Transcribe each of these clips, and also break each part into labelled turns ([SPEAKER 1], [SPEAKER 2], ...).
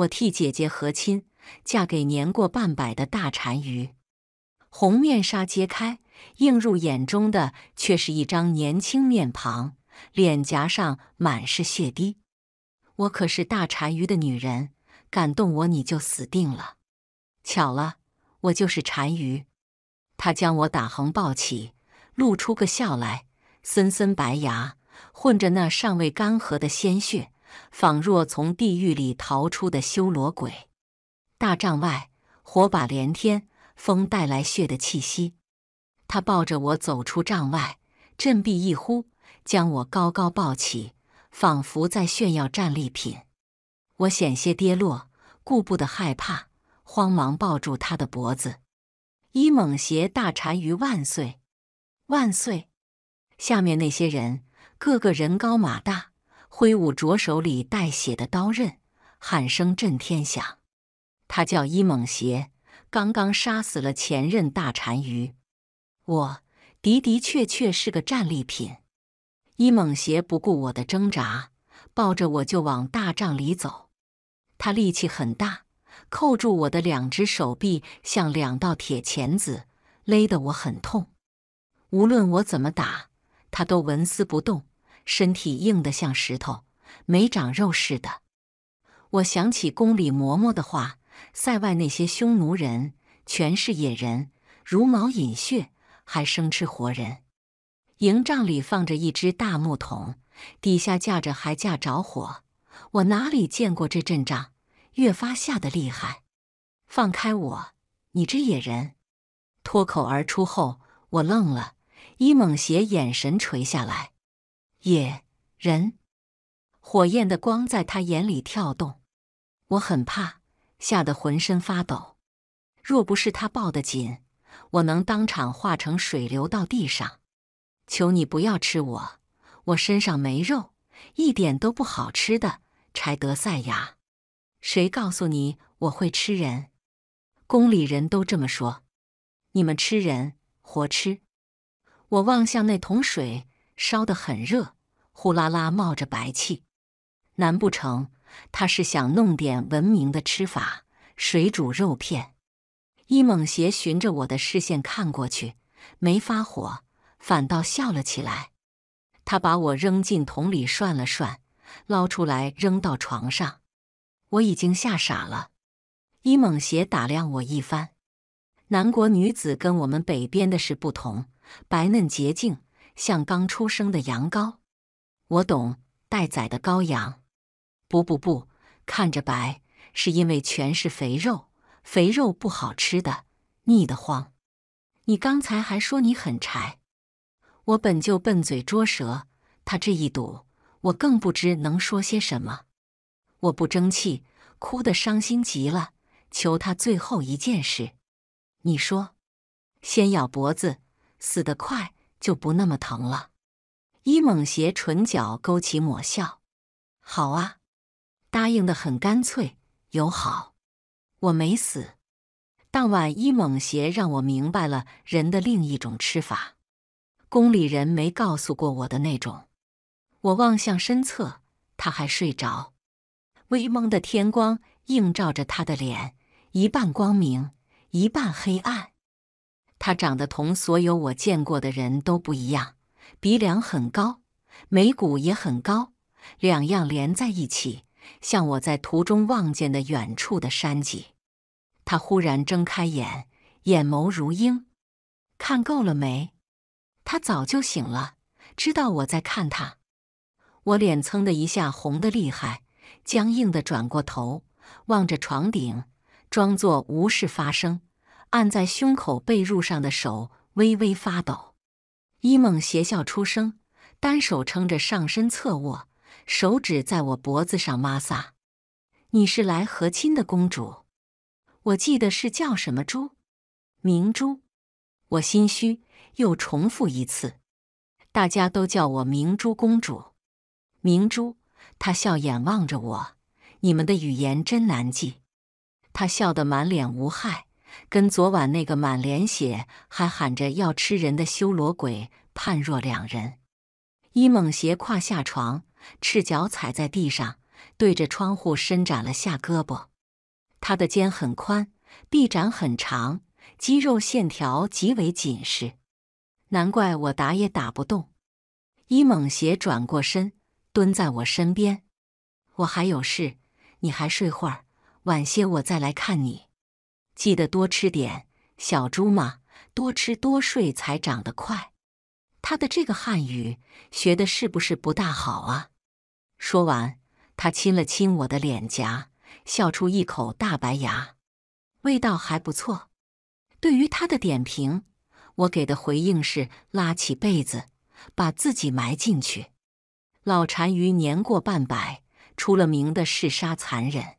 [SPEAKER 1] 我替姐姐和亲，嫁给年过半百的大单于。红面纱揭开，映入眼中的却是一张年轻面庞，脸颊上满是血滴。我可是大单于的女人，敢动我你就死定了。巧了，我就是单于。他将我打横抱起，露出个笑来，森森白牙混着那尚未干涸的鲜血。仿若从地狱里逃出的修罗鬼，大帐外火把连天，风带来血的气息。他抱着我走出帐外，振臂一呼，将我高高抱起，仿佛在炫耀战利品。我险些跌落，顾不得害怕，慌忙抱住他的脖子。一猛携大单于万岁，万岁！下面那些人个个人高马大。挥舞着手里带血的刀刃，喊声震天响。他叫伊猛邪，刚刚杀死了前任大单于。我的的确确是个战利品。伊猛邪不顾我的挣扎，抱着我就往大帐里走。他力气很大，扣住我的两只手臂，像两道铁钳子，勒得我很痛。无论我怎么打，他都纹丝不动。身体硬得像石头，没长肉似的。我想起宫里嬷嬷的话，塞外那些匈奴人全是野人，茹毛饮血，还生吃活人。营帐里放着一只大木桶，底下架着还架着火。我哪里见过这阵仗，越发吓得厉害。放开我！你这野人！脱口而出后，我愣了，伊猛邪眼神垂下来。野人，火焰的光在他眼里跳动，我很怕，吓得浑身发抖。若不是他抱得紧，我能当场化成水流到地上。求你不要吃我，我身上没肉，一点都不好吃的。柴德赛牙，谁告诉你我会吃人？宫里人都这么说，你们吃人，活吃。我望向那桶水，烧得很热。呼啦啦冒着白气，难不成他是想弄点文明的吃法？水煮肉片。伊猛邪循着我的视线看过去，没发火，反倒笑了起来。他把我扔进桶里涮了涮，捞出来扔到床上。我已经吓傻了。伊猛邪打量我一番，南国女子跟我们北边的是不同，白嫩洁净，像刚出生的羊羔。我懂，待宰的羔羊。不不不，看着白，是因为全是肥肉，肥肉不好吃的，腻得慌。你刚才还说你很柴，我本就笨嘴拙舌，他这一堵，我更不知能说些什么。我不争气，哭得伤心极了，求他最后一件事。你说，先咬脖子，死得快，就不那么疼了。伊猛邪唇角勾起抹笑，好啊，答应的很干脆友好。我没死。当晚，伊猛邪让我明白了人的另一种吃法，宫里人没告诉过我的那种。我望向身侧，他还睡着。微蒙的天光映照着他的脸，一半光明，一半黑暗。他长得同所有我见过的人都不一样。鼻梁很高，眉骨也很高，两样连在一起，像我在途中望见的远处的山脊。他忽然睁开眼，眼眸如鹰，看够了没？他早就醒了，知道我在看他。我脸蹭的一下红的厉害，僵硬的转过头，望着床顶，装作无事发生，按在胸口被褥上的手微微发抖。伊梦邪笑出声，单手撑着上身侧卧，手指在我脖子上摩挲。“你是来和亲的公主，我记得是叫什么珠，明珠。”我心虚，又重复一次：“大家都叫我明珠公主，明珠。”她笑眼望着我：“你们的语言真难记。”她笑得满脸无害。跟昨晚那个满脸血还喊着要吃人的修罗鬼判若两人。伊猛斜跨下床，赤脚踩在地上，对着窗户伸展了下胳膊。他的肩很宽，臂展很长，肌肉线条极为紧实，难怪我打也打不动。伊猛斜转过身，蹲在我身边。我还有事，你还睡会儿，晚些我再来看你。记得多吃点，小猪嘛，多吃多睡才长得快。他的这个汉语学的是不是不大好啊？说完，他亲了亲我的脸颊，笑出一口大白牙，味道还不错。对于他的点评，我给的回应是拉起被子，把自己埋进去。老单于年过半百，出了名的嗜杀残忍，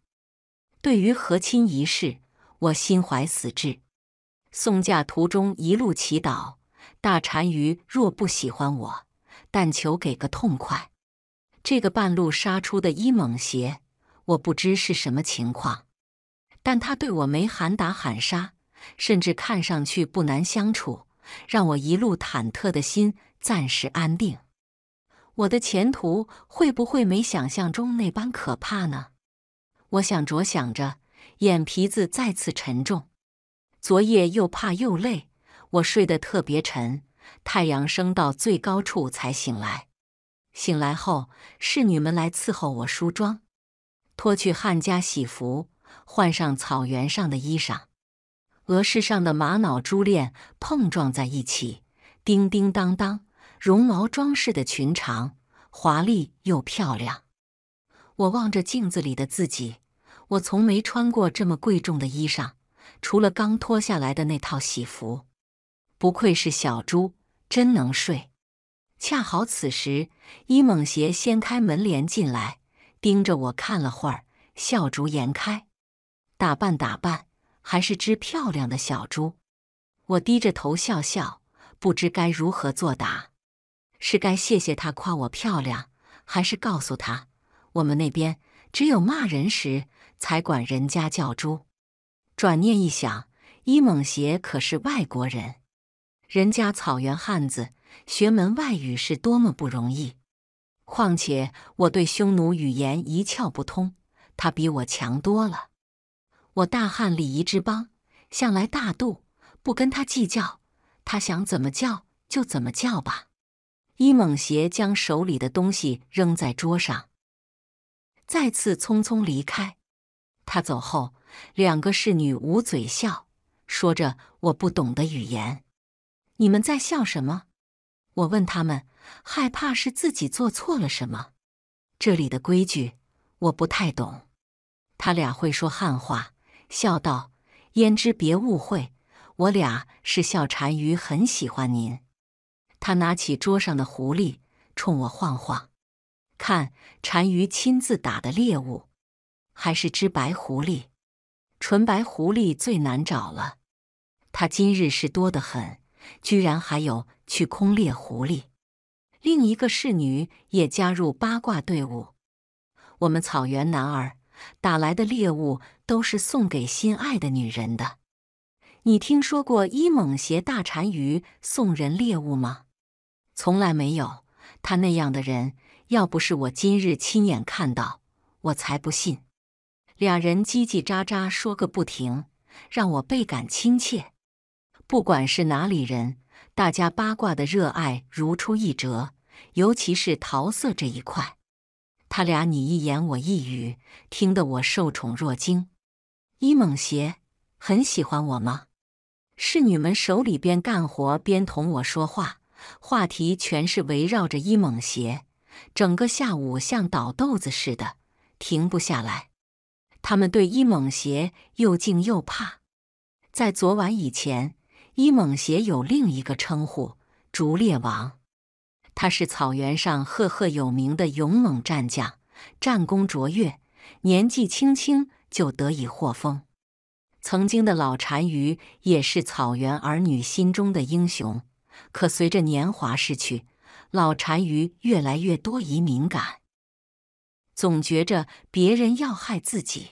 [SPEAKER 1] 对于和亲仪式，我心怀死志，送嫁途中一路祈祷：大单于若不喜欢我，但求给个痛快。这个半路杀出的伊猛邪，我不知是什么情况，但他对我没喊打喊杀，甚至看上去不难相处，让我一路忐忑的心暂时安定。我的前途会不会没想象中那般可怕呢？我想着想着。眼皮子再次沉重，昨夜又怕又累，我睡得特别沉，太阳升到最高处才醒来。醒来后，侍女们来伺候我梳妆，脱去汉家喜服，换上草原上的衣裳。额饰上的玛瑙珠链碰撞在一起，叮叮当当。绒毛装饰的裙长，华丽又漂亮。我望着镜子里的自己。我从没穿过这么贵重的衣裳，除了刚脱下来的那套喜服。不愧是小猪，真能睡。恰好此时，伊猛邪掀开门帘进来，盯着我看了会儿，笑逐颜开。打扮打扮，还是只漂亮的小猪。我低着头笑笑，不知该如何作答。是该谢谢他夸我漂亮，还是告诉他我们那边只有骂人时？才管人家叫猪。转念一想，伊猛邪可是外国人，人家草原汉子学门外语是多么不容易。况且我对匈奴语言一窍不通，他比我强多了。我大汉礼仪之邦，向来大度，不跟他计较。他想怎么叫就怎么叫吧。伊猛邪将手里的东西扔在桌上，再次匆匆离开。他走后，两个侍女捂嘴笑，说着我不懂的语言。你们在笑什么？我问他们，害怕是自己做错了什么？这里的规矩我不太懂。他俩会说汉话，笑道：“胭脂，别误会，我俩是笑单于很喜欢您。”他拿起桌上的狐狸，冲我晃晃，看单于亲自打的猎物。还是只白狐狸，纯白狐狸最难找了。他今日事多得很，居然还有去空猎狐狸。另一个侍女也加入八卦队伍。我们草原男儿打来的猎物都是送给心爱的女人的。你听说过伊猛邪大单于送人猎物吗？从来没有。他那样的人，要不是我今日亲眼看到，我才不信。俩人叽叽喳喳说个不停，让我倍感亲切。不管是哪里人，大家八卦的热爱如出一辙，尤其是桃色这一块，他俩你一言我一语，听得我受宠若惊。伊猛邪很喜欢我吗？侍女们手里边干活边同我说话，话题全是围绕着伊猛邪，整个下午像倒豆子似的，停不下来。他们对伊猛邪又敬又怕。在昨晚以前，伊猛邪有另一个称呼——逐猎王。他是草原上赫赫有名的勇猛战将，战功卓越，年纪轻轻就得以获封。曾经的老单于也是草原儿女心中的英雄。可随着年华逝去，老单于越来越多疑敏感。总觉着别人要害自己，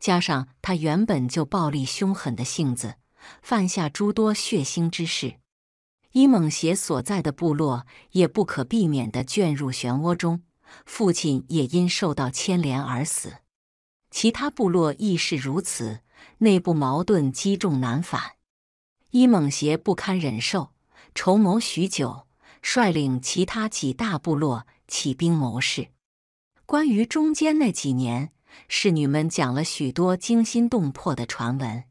[SPEAKER 1] 加上他原本就暴力凶狠的性子，犯下诸多血腥之事。伊猛邪所在的部落也不可避免的卷入漩涡中，父亲也因受到牵连而死。其他部落亦是如此，内部矛盾积重难返。伊猛邪不堪忍受，筹谋许久，率领其他几大部落起兵谋事。关于中间那几年，侍女们讲了许多惊心动魄的传闻：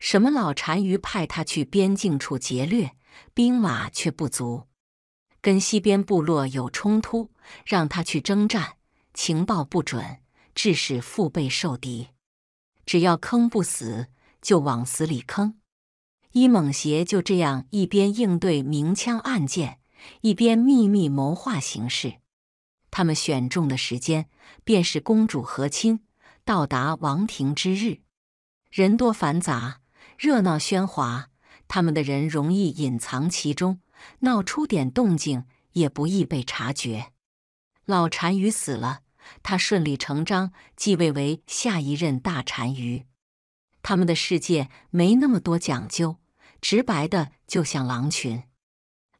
[SPEAKER 1] 什么老单于派他去边境处劫掠，兵马却不足；跟西边部落有冲突，让他去征战，情报不准，致使腹背受敌。只要坑不死，就往死里坑。伊蒙邪就这样一边应对明枪暗箭，一边秘密谋划行事。他们选中的时间，便是公主和亲到达王庭之日。人多繁杂，热闹喧哗，他们的人容易隐藏其中，闹出点动静也不易被察觉。老单于死了，他顺理成章继位为下一任大单于。他们的世界没那么多讲究，直白的就像狼群。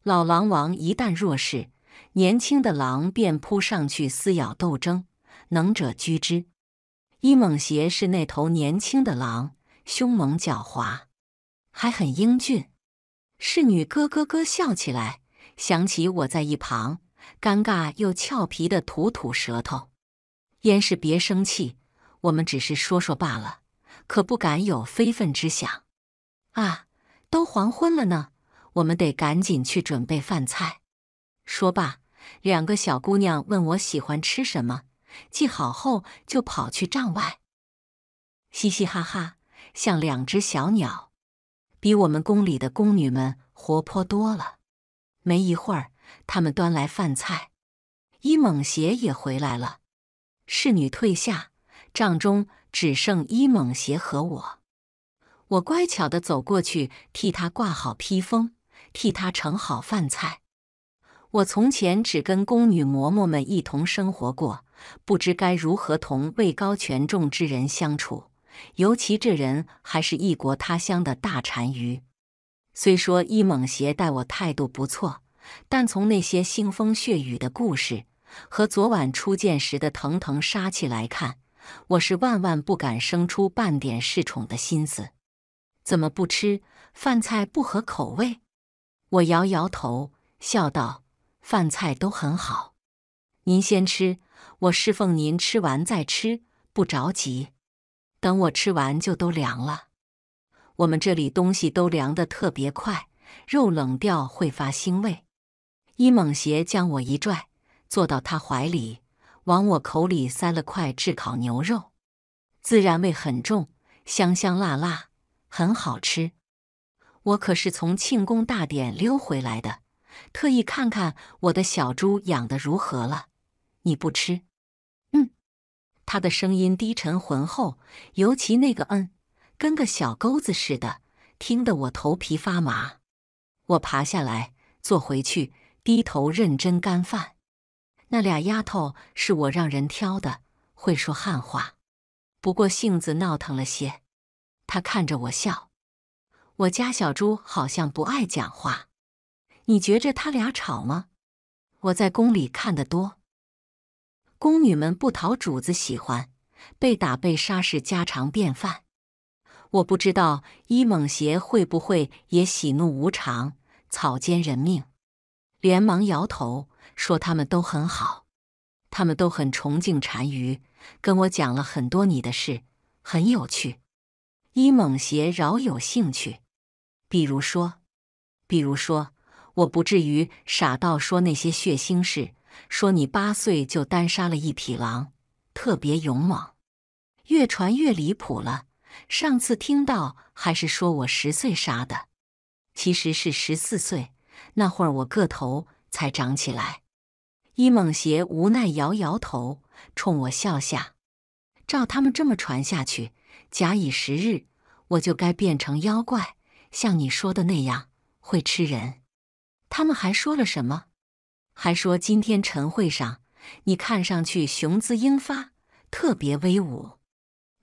[SPEAKER 1] 老狼王一旦弱势。年轻的狼便扑上去撕咬斗争，能者居之。伊猛邪是那头年轻的狼，凶猛狡猾，还很英俊。侍女咯咯咯笑起来，想起我在一旁，尴尬又俏皮的吐吐舌头。燕氏，别生气，我们只是说说罢了，可不敢有非分之想。啊，都黄昏了呢，我们得赶紧去准备饭菜。说罢。两个小姑娘问我喜欢吃什么，系好后就跑去帐外，嘻嘻哈哈，像两只小鸟，比我们宫里的宫女们活泼多了。没一会儿，他们端来饭菜，伊蒙邪也回来了，侍女退下，帐中只剩伊蒙邪和我。我乖巧的走过去，替他挂好披风，替他盛好饭菜。我从前只跟宫女嬷嬷们一同生活过，不知该如何同位高权重之人相处，尤其这人还是异国他乡的大单于。虽说伊蒙邪待我态度不错，但从那些腥风血雨的故事和昨晚初见时的腾腾杀气来看，我是万万不敢生出半点恃宠的心思。怎么不吃饭菜不合口味？我摇摇头，笑道。饭菜都很好，您先吃，我侍奉您吃完再吃，不着急。等我吃完就都凉了。我们这里东西都凉得特别快，肉冷掉会发腥味。伊猛邪将我一拽，坐到他怀里，往我口里塞了块炙烤牛肉，孜然味很重，香香辣辣，很好吃。我可是从庆功大典溜回来的。特意看看我的小猪养的如何了？你不吃？嗯。他的声音低沉浑厚，尤其那个“嗯”，跟个小钩子似的，听得我头皮发麻。我爬下来坐回去，低头认真干饭。那俩丫头是我让人挑的，会说汉话，不过性子闹腾了些。他看着我笑。我家小猪好像不爱讲话。你觉着他俩吵吗？我在宫里看得多，宫女们不讨主子喜欢，被打被杀是家常便饭。我不知道伊猛邪会不会也喜怒无常、草菅人命。连忙摇头说：“他们都很好，他们都很崇敬单于，跟我讲了很多你的事，很有趣。”伊猛邪饶有兴趣，比如说，比如说。我不至于傻到说那些血腥事。说你八岁就单杀了一匹狼，特别勇猛，越传越离谱了。上次听到还是说我十岁杀的，其实是十四岁，那会儿我个头才长起来。伊猛邪无奈摇摇头，冲我笑下。照他们这么传下去，假以时日，我就该变成妖怪，像你说的那样会吃人。他们还说了什么？还说今天晨会上，你看上去雄姿英发，特别威武。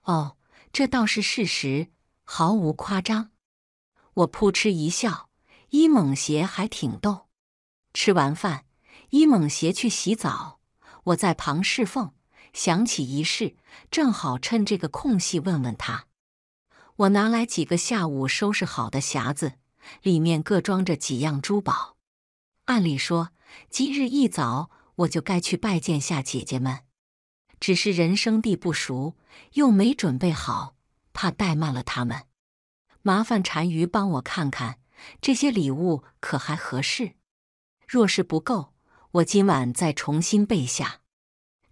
[SPEAKER 1] 哦，这倒是事实，毫无夸张。我扑哧一笑，伊猛邪还挺逗。吃完饭，伊猛邪去洗澡，我在旁侍奉。想起一事，正好趁这个空隙问问他。我拿来几个下午收拾好的匣子，里面各装着几样珠宝。按理说，今日一早我就该去拜见下姐姐们，只是人生地不熟，又没准备好，怕怠慢了他们。麻烦单于帮我看看这些礼物可还合适？若是不够，我今晚再重新备下。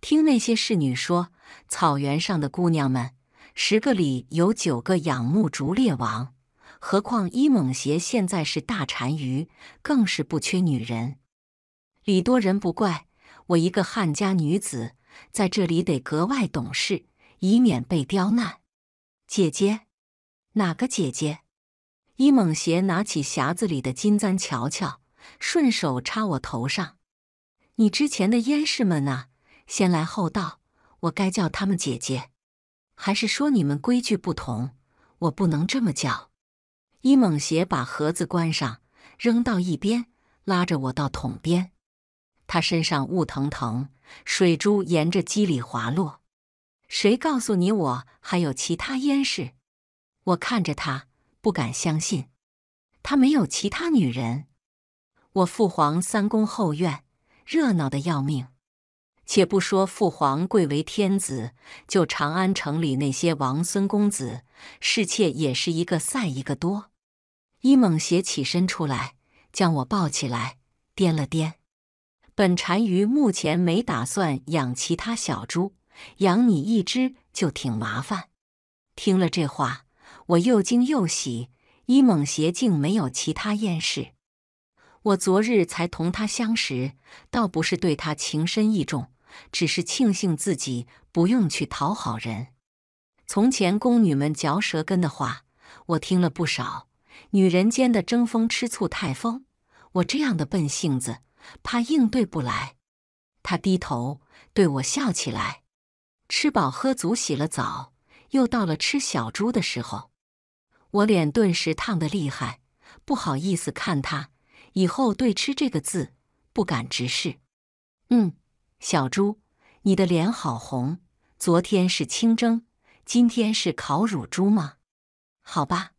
[SPEAKER 1] 听那些侍女说，草原上的姑娘们，十个里有九个仰慕竹烈王。何况伊猛邪现在是大单于，更是不缺女人。礼多人不怪，我一个汉家女子在这里得格外懂事，以免被刁难。姐姐，哪个姐姐？伊猛邪拿起匣子里的金簪瞧瞧，顺手插我头上。你之前的阏氏们啊，先来后到，我该叫他们姐姐，还是说你们规矩不同，我不能这么叫？伊猛邪把盒子关上，扔到一边，拉着我到桶边。他身上雾腾腾，水珠沿着肌里滑落。谁告诉你我还有其他烟事？我看着他，不敢相信，他没有其他女人。我父皇三宫后院热闹的要命，且不说父皇贵为天子，就长安城里那些王孙公子，侍妾也是一个赛一个多。伊猛邪起身出来，将我抱起来，掂了掂。本单于目前没打算养其他小猪，养你一只就挺麻烦。听了这话，我又惊又喜，伊猛邪竟没有其他厌世，我昨日才同他相识，倒不是对他情深意重，只是庆幸自己不用去讨好人。从前宫女们嚼舌根的话，我听了不少。女人间的争风吃醋太疯，我这样的笨性子怕应对不来。他低头对我笑起来，吃饱喝足，洗了澡，又到了吃小猪的时候。我脸顿时烫得厉害，不好意思看他。以后对“吃”这个字不敢直视。嗯，小猪，你的脸好红。昨天是清蒸，今天是烤乳猪吗？好吧。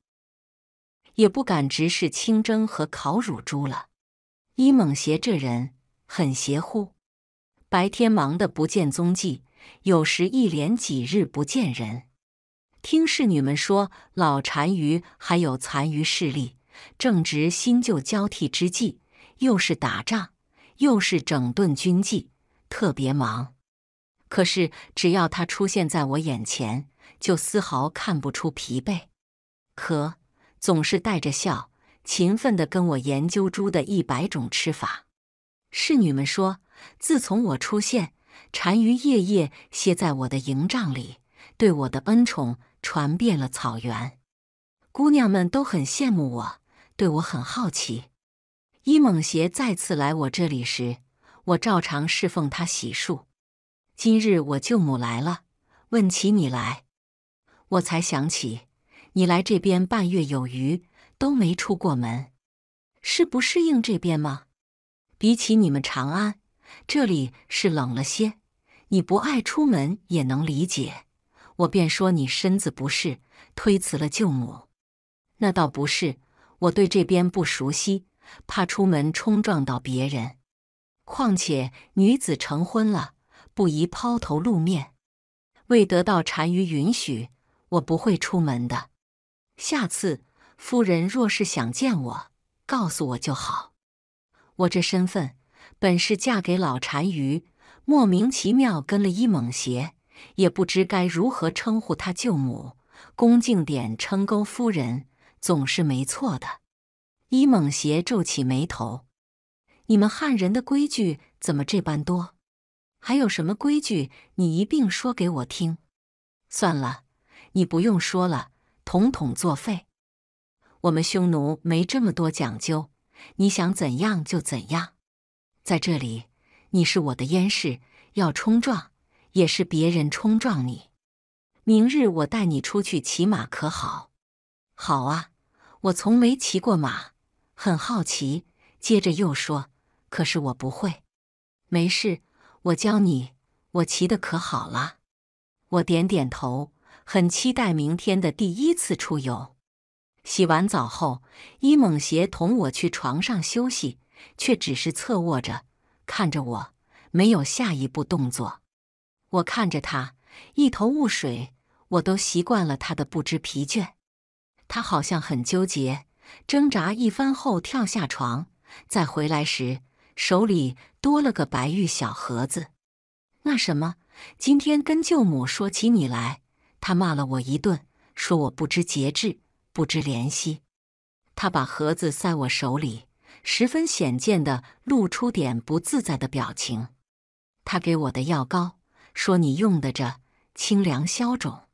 [SPEAKER 1] 也不敢直视清蒸和烤乳猪了。伊猛邪这人很邪乎，白天忙得不见踪迹，有时一连几日不见人。听侍女们说，老单于还有残余势力，正值新旧交替之际，又是打仗，又是整顿军纪，特别忙。可是只要他出现在我眼前，就丝毫看不出疲惫。可。总是带着笑，勤奋地跟我研究猪的一百种吃法。侍女们说，自从我出现，单于夜夜歇在我的营帐里，对我的恩宠传遍了草原。姑娘们都很羡慕我，对我很好奇。伊蒙邪再次来我这里时，我照常侍奉他洗漱。今日我舅母来了，问起你来，我才想起。你来这边半月有余，都没出过门，是不适应这边吗？比起你们长安，这里是冷了些。你不爱出门也能理解。我便说你身子不适，推辞了舅母。那倒不是，我对这边不熟悉，怕出门冲撞到别人。况且女子成婚了，不宜抛头露面。未得到单于允许，我不会出门的。下次夫人若是想见我，告诉我就好。我这身份本是嫁给老单于，莫名其妙跟了伊猛邪，也不知该如何称呼他舅母，恭敬点称勾夫人总是没错的。伊猛邪皱起眉头：“你们汉人的规矩怎么这般多？还有什么规矩？你一并说给我听。算了，你不用说了。”统统作废！我们匈奴没这么多讲究，你想怎样就怎样。在这里，你是我的燕氏，要冲撞也是别人冲撞你。明日我带你出去骑马，可好？好啊，我从没骑过马，很好奇。接着又说：“可是我不会。”没事，我教你。我骑的可好了。我点点头。很期待明天的第一次出游。洗完澡后，伊猛协同我去床上休息，却只是侧卧着看着我，没有下一步动作。我看着他，一头雾水。我都习惯了他的不知疲倦。他好像很纠结，挣扎一番后跳下床，再回来时手里多了个白玉小盒子。那什么，今天跟舅母说起你来。他骂了我一顿，说我不知节制，不知怜惜。他把盒子塞我手里，十分显见的露出点不自在的表情。他给我的药膏，说你用的着，清凉消肿。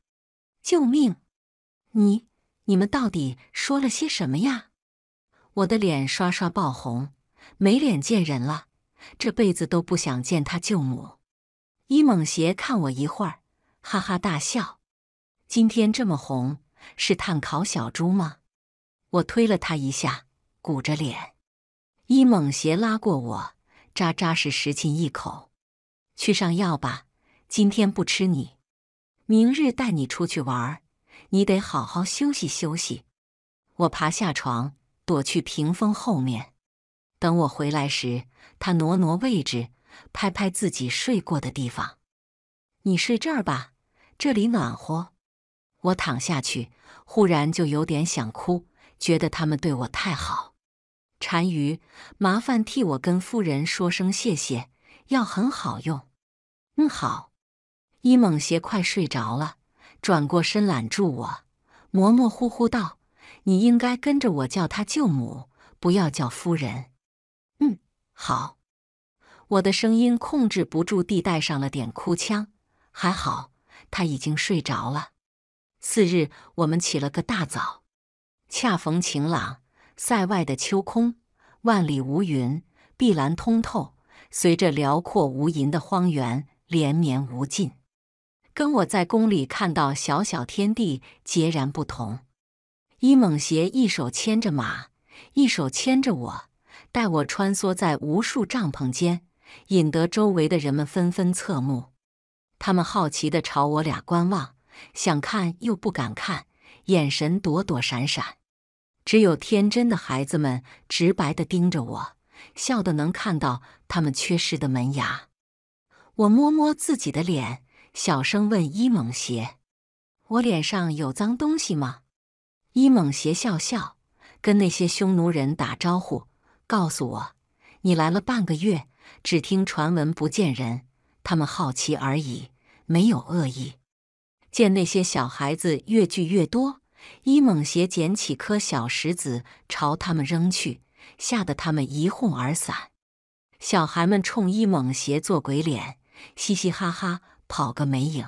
[SPEAKER 1] 救命！你你们到底说了些什么呀？我的脸刷刷爆红，没脸见人了，这辈子都不想见他舅母。伊猛斜看我一会儿，哈哈大笑。今天这么红，是炭烤小猪吗？我推了他一下，鼓着脸。伊蒙斜拉过我，扎扎实实亲一口。去上药吧，今天不吃你，明日带你出去玩儿。你得好好休息休息。我爬下床，躲去屏风后面。等我回来时，他挪挪位置，拍拍自己睡过的地方。你睡这儿吧，这里暖和。我躺下去，忽然就有点想哭，觉得他们对我太好。单于，麻烦替我跟夫人说声谢谢，药很好用。嗯，好。伊猛鞋快睡着了，转过身揽住我，模模糊糊道：“你应该跟着我叫他舅母，不要叫夫人。”嗯，好。我的声音控制不住地带上了点哭腔，还好他已经睡着了。次日，我们起了个大早，恰逢晴朗，塞外的秋空万里无云，碧蓝通透，随着辽阔无垠的荒原连绵无尽，跟我在宫里看到小小天地截然不同。伊蒙邪一手牵着马，一手牵着我，带我穿梭在无数帐篷间，引得周围的人们纷纷侧目，他们好奇地朝我俩观望。想看又不敢看，眼神躲躲闪闪。只有天真的孩子们直白地盯着我，笑得能看到他们缺失的门牙。我摸摸自己的脸，小声问伊猛邪：“我脸上有脏东西吗？”伊猛邪笑笑，跟那些匈奴人打招呼，告诉我：“你来了半个月，只听传闻不见人，他们好奇而已，没有恶意。”见那些小孩子越聚越多，伊猛邪捡起颗小石子朝他们扔去，吓得他们一哄而散。小孩们冲伊猛邪做鬼脸，嘻嘻哈哈，跑个没影。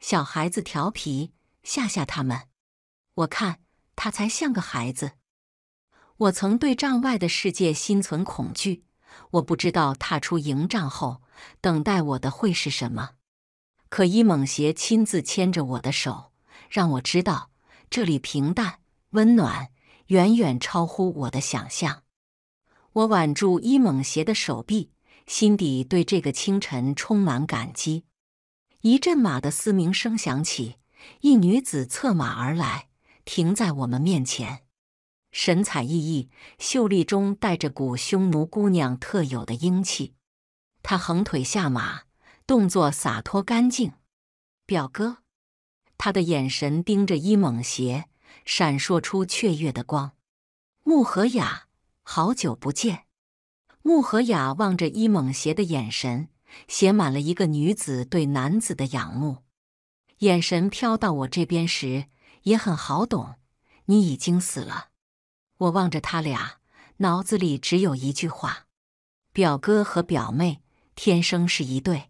[SPEAKER 1] 小孩子调皮，吓吓他们。我看他才像个孩子。我曾对帐外的世界心存恐惧，我不知道踏出营帐后等待我的会是什么。可伊蒙邪亲自牵着我的手，让我知道这里平淡温暖，远远超乎我的想象。我挽住伊蒙邪的手臂，心底对这个清晨充满感激。一阵马的嘶鸣声响起，一女子策马而来，停在我们面前，神采奕奕，秀丽中带着股匈奴姑娘特有的英气。她横腿下马。动作洒脱干净，表哥，他的眼神盯着伊猛邪，闪烁出雀跃的光。穆和雅，好久不见。穆和雅望着伊猛邪的眼神，写满了一个女子对男子的仰慕。眼神飘到我这边时，也很好懂。你已经死了。我望着他俩，脑子里只有一句话：表哥和表妹天生是一对。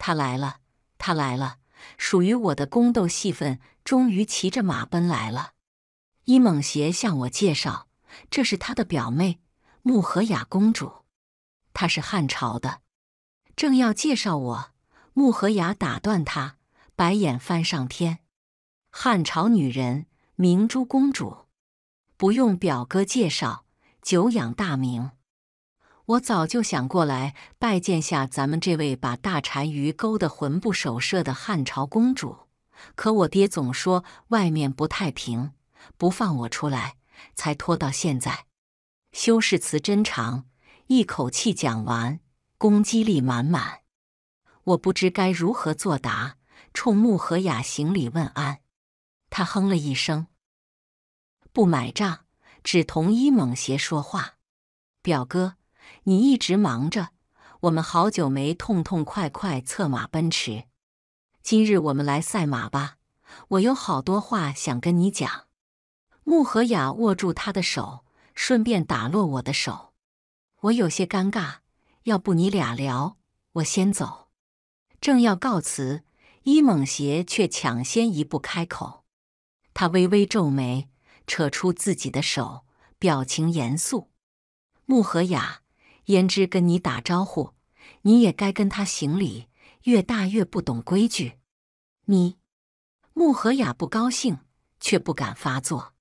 [SPEAKER 1] 他来了，他来了，属于我的宫斗戏份终于骑着马奔来了。伊猛邪向我介绍：“这是他的表妹穆和雅公主，她是汉朝的。”正要介绍我，穆和雅打断他，白眼翻上天：“汉朝女人，明珠公主，不用表哥介绍，久仰大名。”我早就想过来拜见下咱们这位把大单于勾得魂不守舍的汉朝公主，可我爹总说外面不太平，不放我出来，才拖到现在。修饰词真长，一口气讲完，攻击力满满。我不知该如何作答，冲穆和雅行礼问安。他哼了一声，不买账，只同伊猛邪说话，表哥。你一直忙着，我们好久没痛痛快快策马奔驰。今日我们来赛马吧，我有好多话想跟你讲。穆和雅握住他的手，顺便打落我的手。我有些尴尬，要不你俩聊，我先走。正要告辞，伊蒙邪却抢先一步开口。他微微皱眉，扯出自己的手，表情严肃。穆和雅。胭脂跟你打招呼，你也该跟他行礼。越大越不懂规矩。你，穆和雅不高兴，却不敢发作。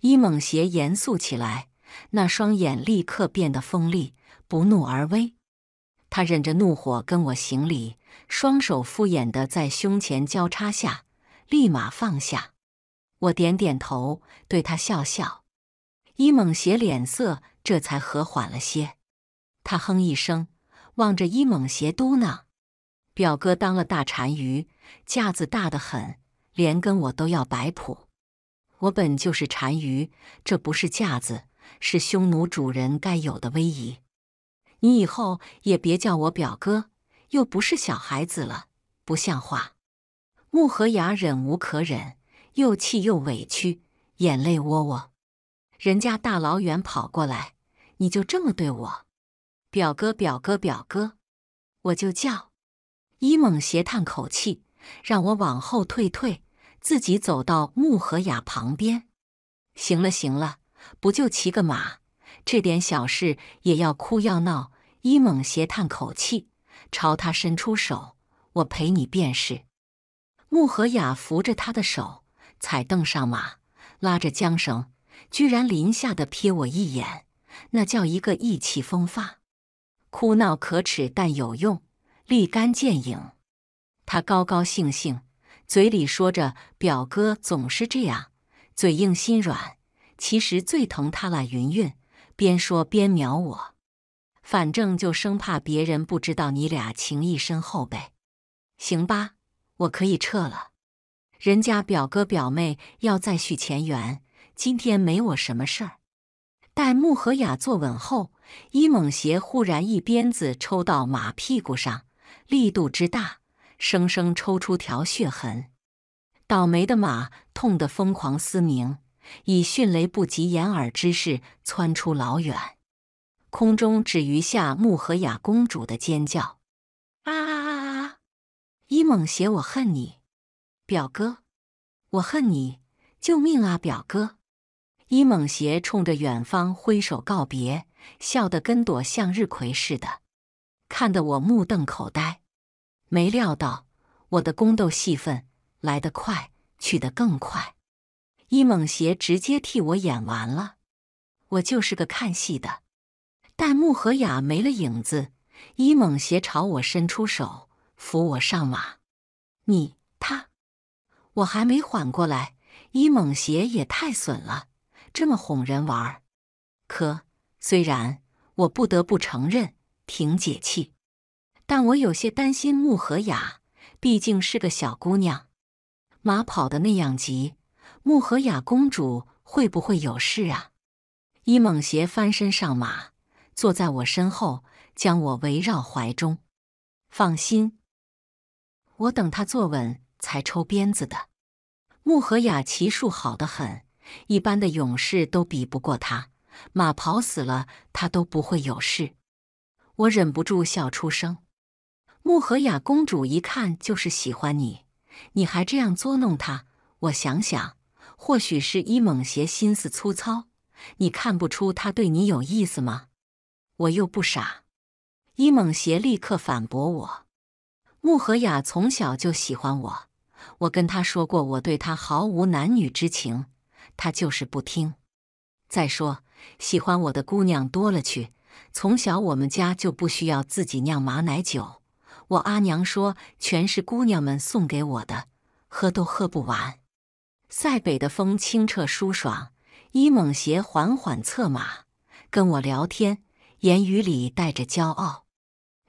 [SPEAKER 1] 伊猛邪严肃起来，那双眼立刻变得锋利，不怒而威。他忍着怒火跟我行礼，双手敷衍的在胸前交叉下，立马放下。我点点头，对他笑笑。伊猛邪脸色这才和缓了些。他哼一声，望着伊猛邪嘟囔：“表哥当了大单于，架子大得很，连跟我都要摆谱。我本就是单于，这不是架子，是匈奴主人该有的威仪。你以后也别叫我表哥，又不是小孩子了，不像话。”穆和牙忍无可忍，又气又委屈，眼泪窝窝。人家大老远跑过来，你就这么对我？表哥，表哥，表哥，我就叫伊猛斜叹口气，让我往后退退，自己走到穆和雅旁边。行了，行了，不就骑个马，这点小事也要哭要闹？伊猛斜叹口气，朝他伸出手，我陪你便是。穆和雅扶着他的手，踩凳上马，拉着缰绳，居然临下的瞥我一眼，那叫一个意气风发。哭闹可耻，但有用，立竿见影。他高高兴兴，嘴里说着：“表哥总是这样，嘴硬心软，其实最疼他了。”云云边说边瞄我，反正就生怕别人不知道你俩情谊深厚呗。行吧，我可以撤了。人家表哥表妹要再续前缘，今天没我什么事儿。待穆和雅坐稳后。伊猛邪忽然一鞭子抽到马屁股上，力度之大，生生抽出条血痕。倒霉的马痛得疯狂嘶鸣，以迅雷不及掩耳之势窜出老远。空中只余下木和雅公主的尖叫：“啊！”啊啊啊！伊猛邪，我恨你，表哥，我恨你！救命啊，表哥！伊猛邪冲着远方挥手告别。笑得跟朵向日葵似的，看得我目瞪口呆。没料到我的宫斗戏份来得快，去得更快。伊猛邪直接替我演完了，我就是个看戏的。但穆和雅没了影子，伊猛邪朝我伸出手，扶我上马。你他，我还没缓过来。伊猛邪也太损了，这么哄人玩儿，可。虽然我不得不承认挺解气，但我有些担心穆和雅，毕竟是个小姑娘，马跑的那样急，穆和雅公主会不会有事啊？伊猛邪翻身上马，坐在我身后，将我围绕怀中。放心，我等他坐稳才抽鞭子的。穆和雅骑术好得很，一般的勇士都比不过他。马跑死了，他都不会有事。我忍不住笑出声。穆和雅公主一看就是喜欢你，你还这样捉弄她。我想想，或许是伊猛邪心思粗糙，你看不出他对你有意思吗？我又不傻。伊猛邪立刻反驳我：“穆和雅从小就喜欢我，我跟她说过我对她毫无男女之情，她就是不听。再说。”喜欢我的姑娘多了去，从小我们家就不需要自己酿马奶酒。我阿娘说，全是姑娘们送给我的，喝都喝不完。塞北的风清澈舒爽，伊猛鞋缓缓策马，跟我聊天，言语里带着骄傲，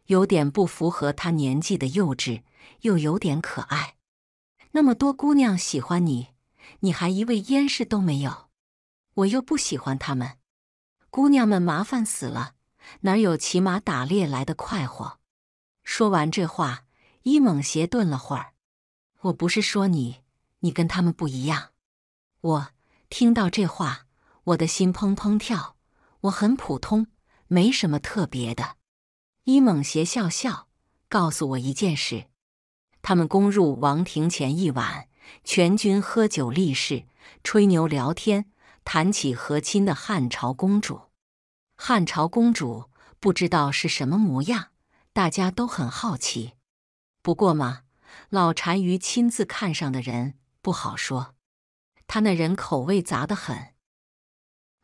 [SPEAKER 1] 有点不符合他年纪的幼稚，又有点可爱。那么多姑娘喜欢你，你还一位焉士都没有，我又不喜欢他们。姑娘们麻烦死了，哪有骑马打猎来的快活？说完这话，伊蒙邪顿了会儿。我不是说你，你跟他们不一样。我听到这话，我的心砰砰跳。我很普通，没什么特别的。伊蒙邪笑笑，告诉我一件事：他们攻入王庭前一晚，全军喝酒、立誓、吹牛、聊天，谈起和亲的汉朝公主。汉朝公主不知道是什么模样，大家都很好奇。不过嘛，老单于亲自看上的人不好说，他那人口味杂得很。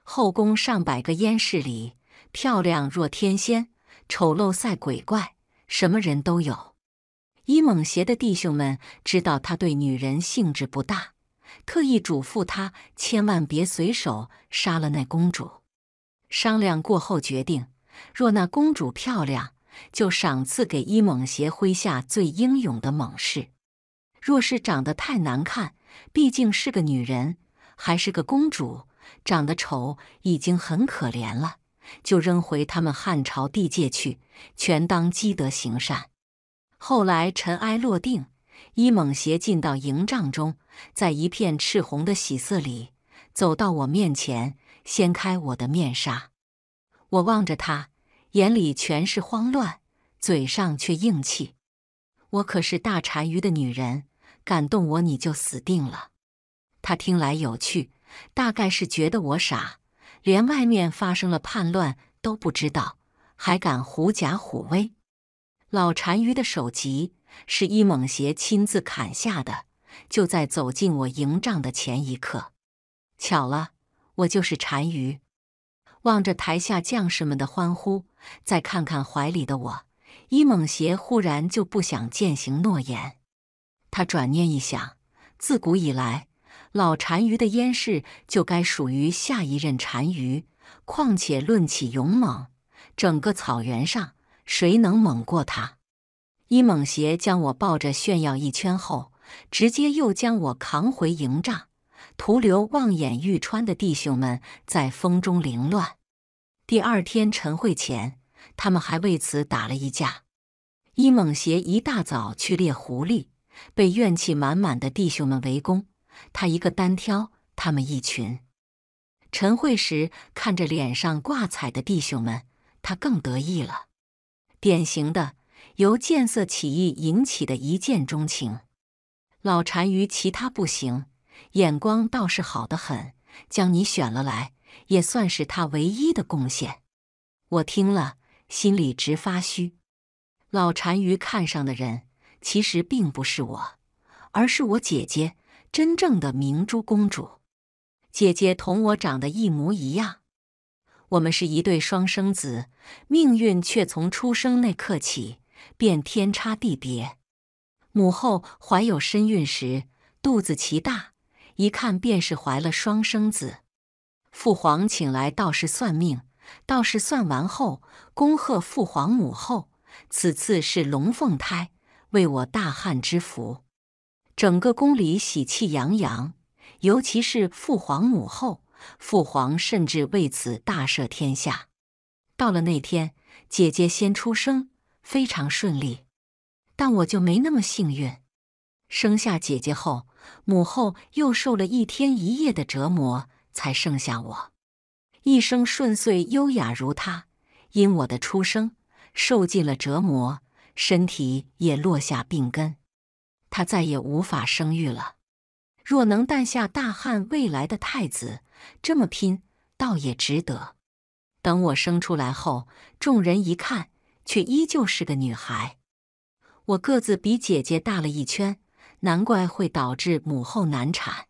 [SPEAKER 1] 后宫上百个阉室里，漂亮若天仙，丑陋赛鬼怪，什么人都有。伊蒙邪的弟兄们知道他对女人兴致不大，特意嘱咐他千万别随手杀了那公主。商量过后，决定：若那公主漂亮，就赏赐给伊猛邪麾下最英勇的猛士；若是长得太难看，毕竟是个女人，还是个公主，长得丑已经很可怜了，就扔回他们汉朝地界去，全当积德行善。后来尘埃落定，伊猛邪进到营帐中，在一片赤红的喜色里，走到我面前。掀开我的面纱，我望着他，眼里全是慌乱，嘴上却硬气。我可是大单于的女人，敢动我，你就死定了。他听来有趣，大概是觉得我傻，连外面发生了叛乱都不知道，还敢狐假虎威。老单于的首级是伊猛邪亲自砍下的，就在走进我营帐的前一刻。巧了。我就是单于，望着台下将士们的欢呼，再看看怀里的我，伊猛邪忽然就不想践行诺言。他转念一想，自古以来，老单于的燕氏就该属于下一任单于。况且论起勇猛，整个草原上谁能猛过他？伊猛邪将我抱着炫耀一圈后，直接又将我扛回营帐。徒留望眼欲穿的弟兄们在风中凌乱。第二天晨会前，他们还为此打了一架。伊猛邪一大早去猎狐狸，被怨气满满的弟兄们围攻，他一个单挑他们一群。晨会时看着脸上挂彩的弟兄们，他更得意了。典型的由见色起意引起的一见钟情。老单于其他不行。眼光倒是好的很，将你选了来，也算是他唯一的贡献。我听了心里直发虚。老单于看上的人其实并不是我，而是我姐姐，真正的明珠公主。姐姐同我长得一模一样，我们是一对双生子，命运却从出生那刻起便天差地别。母后怀有身孕时，肚子奇大。一看便是怀了双生子，父皇请来道士算命，道士算完后，恭贺父皇母后，此次是龙凤胎，为我大汉之福。整个宫里喜气洋洋，尤其是父皇母后，父皇甚至为此大赦天下。到了那天，姐姐先出生，非常顺利，但我就没那么幸运，生下姐姐后。母后又受了一天一夜的折磨，才剩下我。一生顺遂优雅如她，因我的出生受尽了折磨，身体也落下病根。她再也无法生育了。若能诞下大汉未来的太子，这么拼倒也值得。等我生出来后，众人一看，却依旧是个女孩。我个子比姐姐大了一圈。难怪会导致母后难产。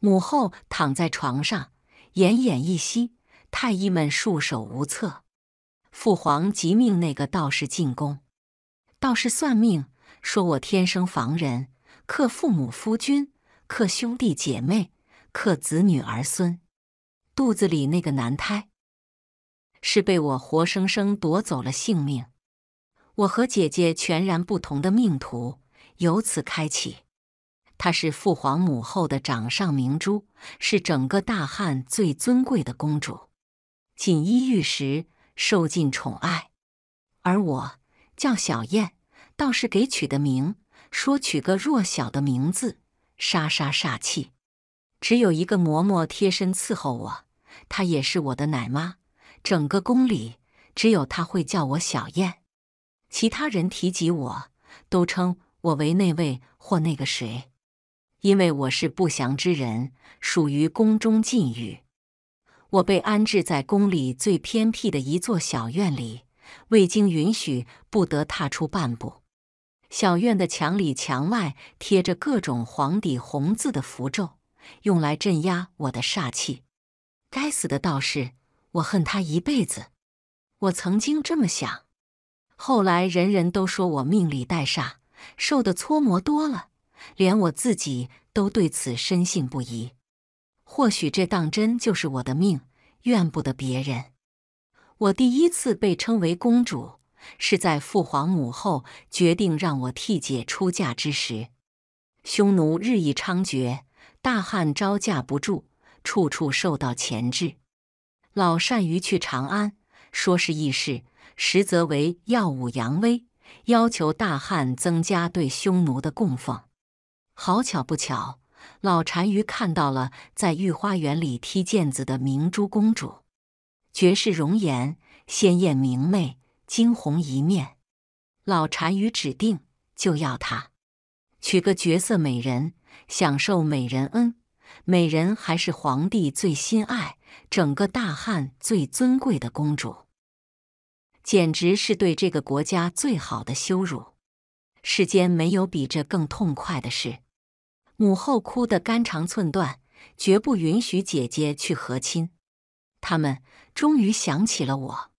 [SPEAKER 1] 母后躺在床上，奄奄一息，太医们束手无策。父皇急命那个道士进宫。道士算命说：“我天生防人，克父母、夫君，克兄弟姐妹，克子女儿孙。肚子里那个男胎，是被我活生生夺走了性命。我和姐姐全然不同的命途。”由此开启，她是父皇母后的掌上明珠，是整个大汉最尊贵的公主，锦衣玉食，受尽宠爱。而我叫小燕，倒是给取的名，说取个弱小的名字，杀杀煞气。只有一个嬷嬷贴身伺候我，她也是我的奶妈。整个宫里只有她会叫我小燕，其他人提及我都称。我为那位或那个谁，因为我是不祥之人，属于宫中禁语。我被安置在宫里最偏僻的一座小院里，未经允许不得踏出半步。小院的墙里墙外贴着各种黄底红字的符咒，用来镇压我的煞气。该死的道士，我恨他一辈子。我曾经这么想，后来人人都说我命里带煞。受的搓磨多了，连我自己都对此深信不疑。或许这当真就是我的命，怨不得别人。我第一次被称为公主，是在父皇母后决定让我替姐出嫁之时。匈奴日益猖獗，大汉招架不住，处处受到钳制。老善于去长安，说是议事，实则为耀武扬威。要求大汉增加对匈奴的供奉。好巧不巧，老单于看到了在御花园里踢毽子的明珠公主，绝世容颜，鲜艳明媚，惊鸿一面。老单于指定就要她，娶个绝色美人，享受美人恩。美人还是皇帝最心爱，整个大汉最尊贵的公主。简直是对这个国家最好的羞辱！世间没有比这更痛快的事。母后哭得肝肠寸断，绝不允许姐姐去和亲。他们终于想起了我。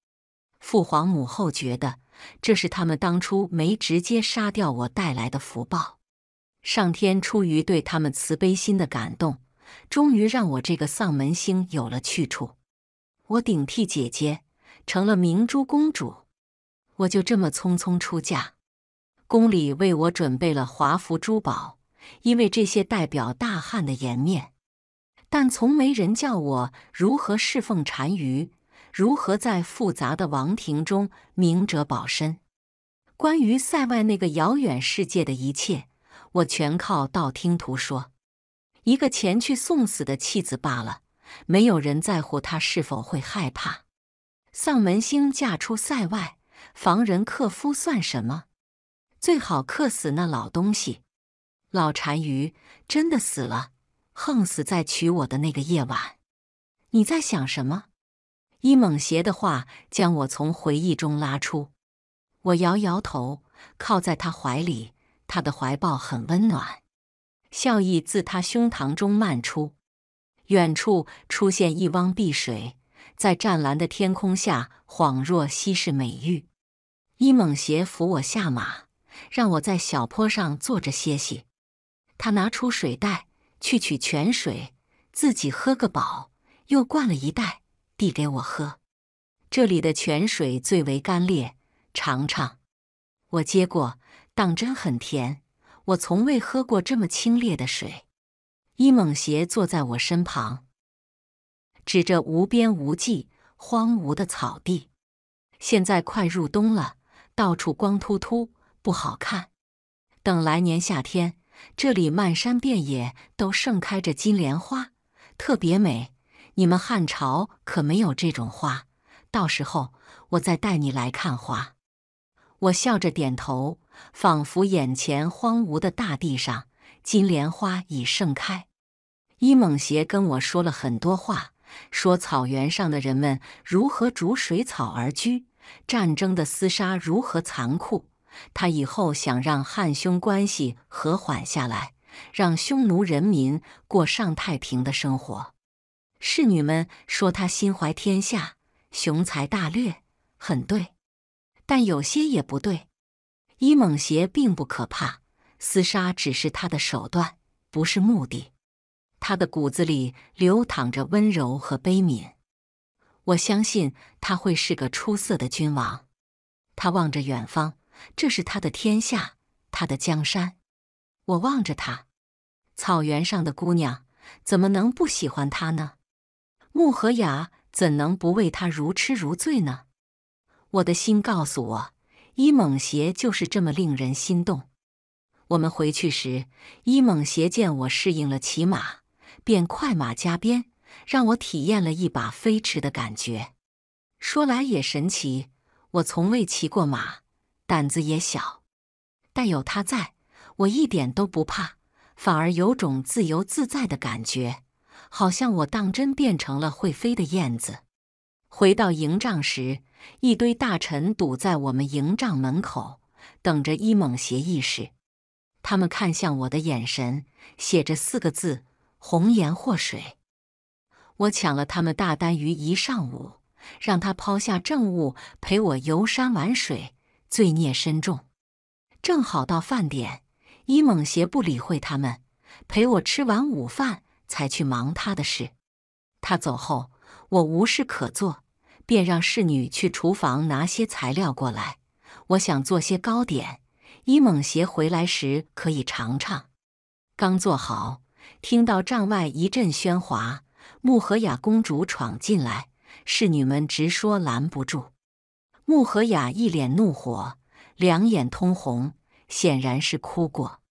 [SPEAKER 1] 父皇母后觉得，这是他们当初没直接杀掉我带来的福报。上天出于对他们慈悲心的感动，终于让我这个丧门星有了去处。我顶替姐姐。成了明珠公主，我就这么匆匆出嫁。宫里为我准备了华服珠宝，因为这些代表大汉的颜面。但从没人教我如何侍奉单于，如何在复杂的王庭中明哲保身。关于塞外那个遥远世界的一切，我全靠道听途说。一个前去送死的妻子罢了，没有人在乎她是否会害怕。丧门星嫁出塞外，防人克夫算什么？最好克死那老东西。老单于真的死了，横死在娶我的那个夜晚。你在想什么？伊猛邪的话将我从回忆中拉出。我摇摇头，靠在他怀里，他的怀抱很温暖，笑意自他胸膛中漫出。远处出现一汪碧水。在湛蓝的天空下，恍若稀世美玉。伊猛邪扶我下马，让我在小坡上坐着歇息。他拿出水袋去取泉水，自己喝个饱，又灌了一袋递给我喝。这里的泉水最为甘冽，尝尝。我接过，当真很甜。我从未喝过这么清冽的水。伊猛邪坐在我身旁。指着无边无际、荒芜的草地，现在快入冬了，到处光秃秃，不好看。等来年夏天，这里漫山遍野都盛开着金莲花，特别美。你们汉朝可没有这种花，到时候我再带你来看花。我笑着点头，仿佛眼前荒芜的大地上，金莲花已盛开。伊蒙邪跟我说了很多话。说草原上的人们如何逐水草而居，战争的厮杀如何残酷。他以后想让汉匈关系和缓下来，让匈奴人民过上太平的生活。侍女们说他心怀天下，雄才大略，很对，但有些也不对。伊蒙邪并不可怕，厮杀只是他的手段，不是目的。他的骨子里流淌着温柔和悲悯，我相信他会是个出色的君王。他望着远方，这是他的天下，他的江山。我望着他，草原上的姑娘怎么能不喜欢他呢？穆和雅怎能不为他如痴如醉呢？我的心告诉我，伊蒙邪就是这么令人心动。我们回去时，伊蒙邪见我适应了骑马。便快马加鞭，让我体验了一把飞驰的感觉。说来也神奇，我从未骑过马，胆子也小，但有他在，我一点都不怕，反而有种自由自在的感觉，好像我当真变成了会飞的燕子。回到营帐时，一堆大臣堵在我们营帐门口，等着伊蒙协议时，他们看向我的眼神写着四个字。红颜祸水，我抢了他们大单鱼一上午，让他抛下政务陪我游山玩水，罪孽深重。正好到饭点，伊猛邪不理会他们，陪我吃完午饭才去忙他的事。他走后，我无事可做，便让侍女去厨房拿些材料过来，我想做些糕点，伊猛邪回来时可以尝尝。刚做好。听到帐外一阵喧哗，穆和雅公主闯进来，侍女们直说拦不住。穆和雅一脸怒火，两眼通红，显然是哭过。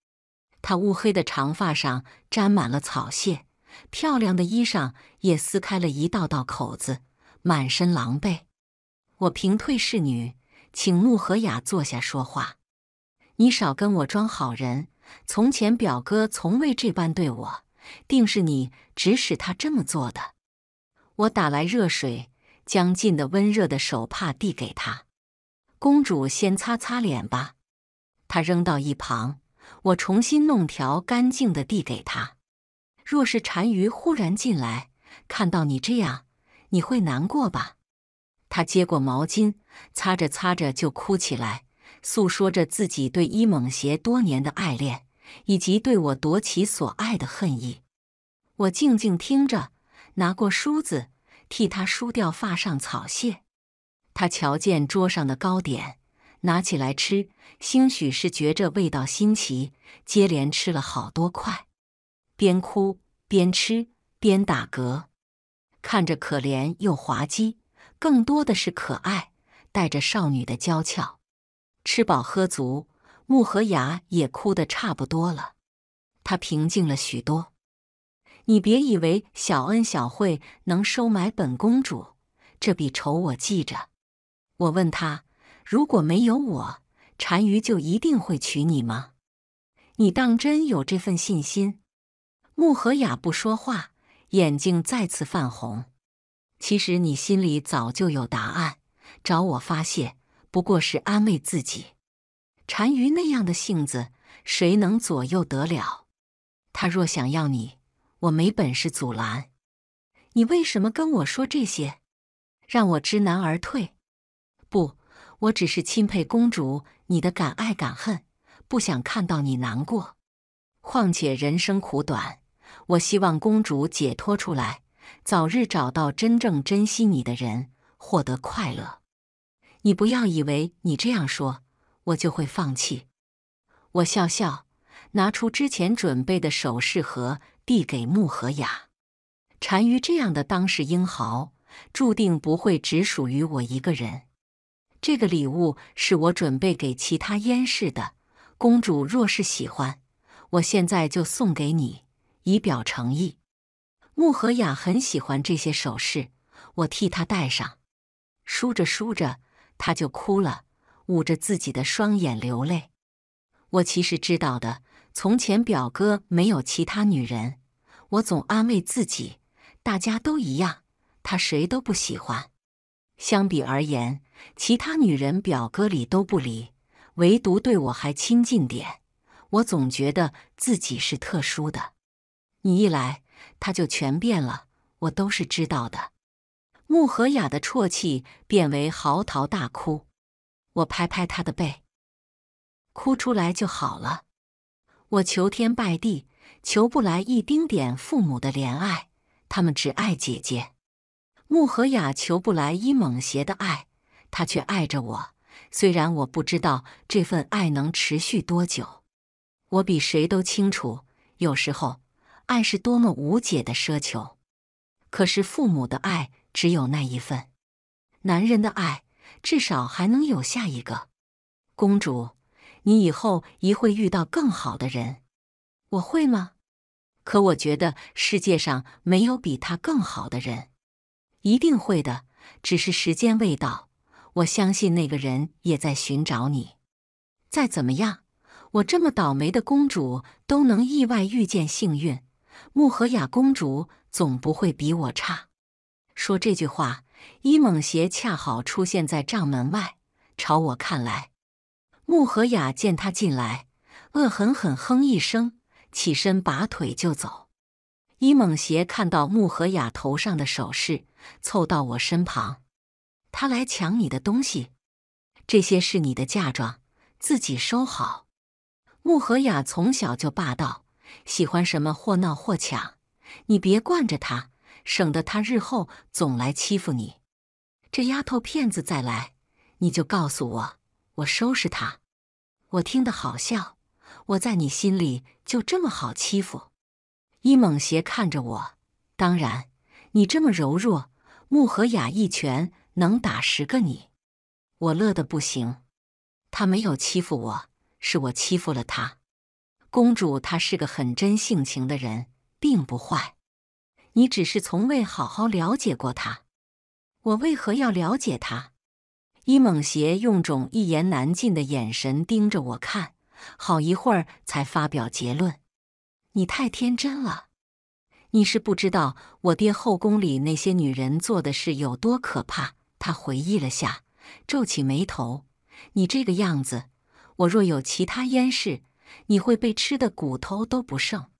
[SPEAKER 1] 她乌黑的长发上沾满了草屑，漂亮的衣裳也撕开了一道道口子，满身狼狈。我屏退侍女，请穆和雅坐下说话。你少跟我装好人。从前表哥从未这般对我，定是你指使他这么做的。我打来热水，将浸得温热的手帕递给他。公主先擦擦脸吧。他扔到一旁，我重新弄条干净的递给他。若是单于忽然进来，看到你这样，你会难过吧？他接过毛巾，擦着擦着就哭起来。诉说着自己对伊猛邪多年的爱恋，以及对我夺其所爱的恨意。我静静听着，拿过梳子替他梳掉发上草屑。他瞧见桌上的糕点，拿起来吃，兴许是觉着味道新奇，接连吃了好多块，边哭边吃边打嗝，看着可怜又滑稽，更多的是可爱，带着少女的娇俏。吃饱喝足，木和雅也哭得差不多了，她平静了许多。你别以为小恩小惠能收买本公主，这笔仇我记着。我问她：如果没有我，单于就一定会娶你吗？你当真有这份信心？穆和雅不说话，眼睛再次泛红。其实你心里早就有答案，找我发泄。不过是安慰自己。单于那样的性子，谁能左右得了？他若想要你，我没本事阻拦。你为什么跟我说这些，让我知难而退？不，我只是钦佩公主你的敢爱敢恨，不想看到你难过。况且人生苦短，我希望公主解脱出来，早日找到真正珍惜你的人，获得快乐。你不要以为你这样说，我就会放弃。我笑笑，拿出之前准备的首饰盒，递给穆和雅。单于这样的当世英豪，注定不会只属于我一个人。这个礼物是我准备给其他燕氏的公主，若是喜欢，我现在就送给你，以表诚意。穆和雅很喜欢这些首饰，我替她戴上。梳着梳着。他就哭了，捂着自己的双眼流泪。我其实知道的，从前表哥没有其他女人，我总安慰自己，大家都一样，他谁都不喜欢。相比而言，其他女人表哥理都不理，唯独对我还亲近点。我总觉得自己是特殊的，你一来，他就全变了，我都是知道的。穆和雅的啜泣变为嚎啕大哭，我拍拍他的背，哭出来就好了。我求天拜地，求不来一丁点父母的怜爱，他们只爱姐姐。穆和雅求不来伊猛邪的爱，他却爱着我。虽然我不知道这份爱能持续多久，我比谁都清楚，有时候爱是多么无解的奢求。可是父母的爱。只有那一份，男人的爱至少还能有下一个。公主，你以后一会遇到更好的人。我会吗？可我觉得世界上没有比他更好的人。一定会的，只是时间未到。我相信那个人也在寻找你。再怎么样，我这么倒霉的公主都能意外遇见幸运。穆和雅公主总不会比我差。说这句话，伊猛邪恰好出现在帐门外，朝我看来。穆和雅见他进来，恶狠狠哼一声，起身拔腿就走。伊猛邪看到穆和雅头上的首饰，凑到我身旁：“他来抢你的东西，这些是你的嫁妆，自己收好。”穆和雅从小就霸道，喜欢什么或闹或抢，你别惯着他。省得他日后总来欺负你，这丫头片子再来，你就告诉我，我收拾他。我听得好笑，我在你心里就这么好欺负？伊蒙斜看着我，当然，你这么柔弱，木和雅一拳能打十个你。我乐得不行，他没有欺负我，是我欺负了他。公主，她是个很真性情的人，并不坏。你只是从未好好了解过他。我为何要了解他？伊猛邪用种一言难尽的眼神盯着我看，好一会儿才发表结论：“你太天真了，你是不知道我爹后宫里那些女人做的事有多可怕。”他回忆了下，皱起眉头：“你这个样子，我若有其他烟事，你会被吃的骨头都不剩。”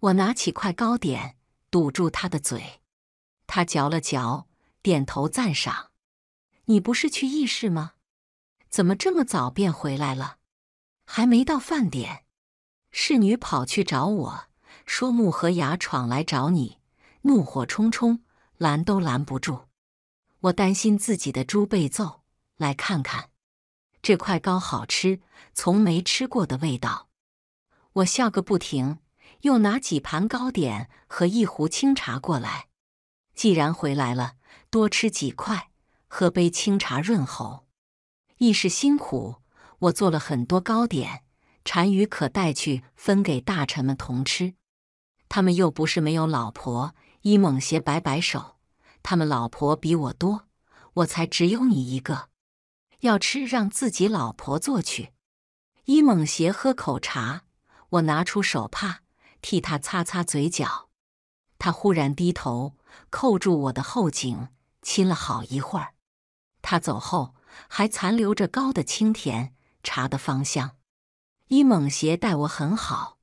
[SPEAKER 1] 我拿起块糕点。堵住他的嘴，他嚼了嚼，点头赞赏。你不是去议事吗？怎么这么早便回来了？还没到饭点，侍女跑去找我说：“木和牙闯来找你，怒火冲冲，拦都拦不住。”我担心自己的猪被揍，来看看。这块糕好吃，从没吃过的味道，我笑个不停。又拿几盘糕点和一壶清茶过来。既然回来了，多吃几块，喝杯清茶润喉。一是辛苦，我做了很多糕点，单于可带去分给大臣们同吃。他们又不是没有老婆。伊猛邪摆摆手，他们老婆比我多，我才只有你一个。要吃，让自己老婆做去。伊猛邪喝口茶，我拿出手帕。替他擦擦嘴角，他忽然低头扣住我的后颈，亲了好一会儿。他走后，还残留着高的清甜，茶的芳香。伊蒙邪待我很好。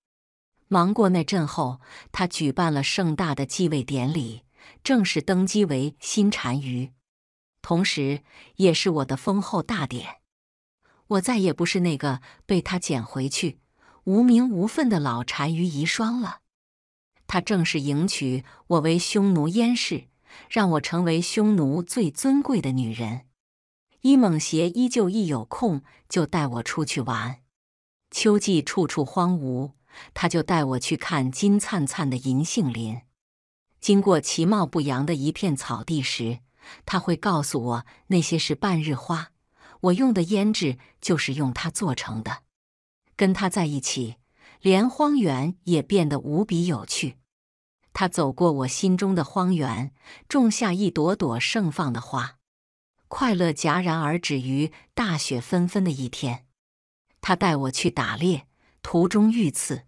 [SPEAKER 1] 忙过那阵后，他举办了盛大的继位典礼，正式登基为新单于，同时也是我的封后大典。我再也不是那个被他捡回去。无名无份的老单于遗孀了，他正式迎娶我为匈奴燕氏，让我成为匈奴最尊贵的女人。伊蒙邪依旧一有空就带我出去玩。秋季处处荒芜，他就带我去看金灿灿的银杏林。经过其貌不扬的一片草地时，他会告诉我那些是半日花，我用的胭脂就是用它做成的。跟他在一起，连荒原也变得无比有趣。他走过我心中的荒原，种下一朵朵盛放的花。快乐戛然而止于大雪纷纷的一天。他带我去打猎，途中遇刺。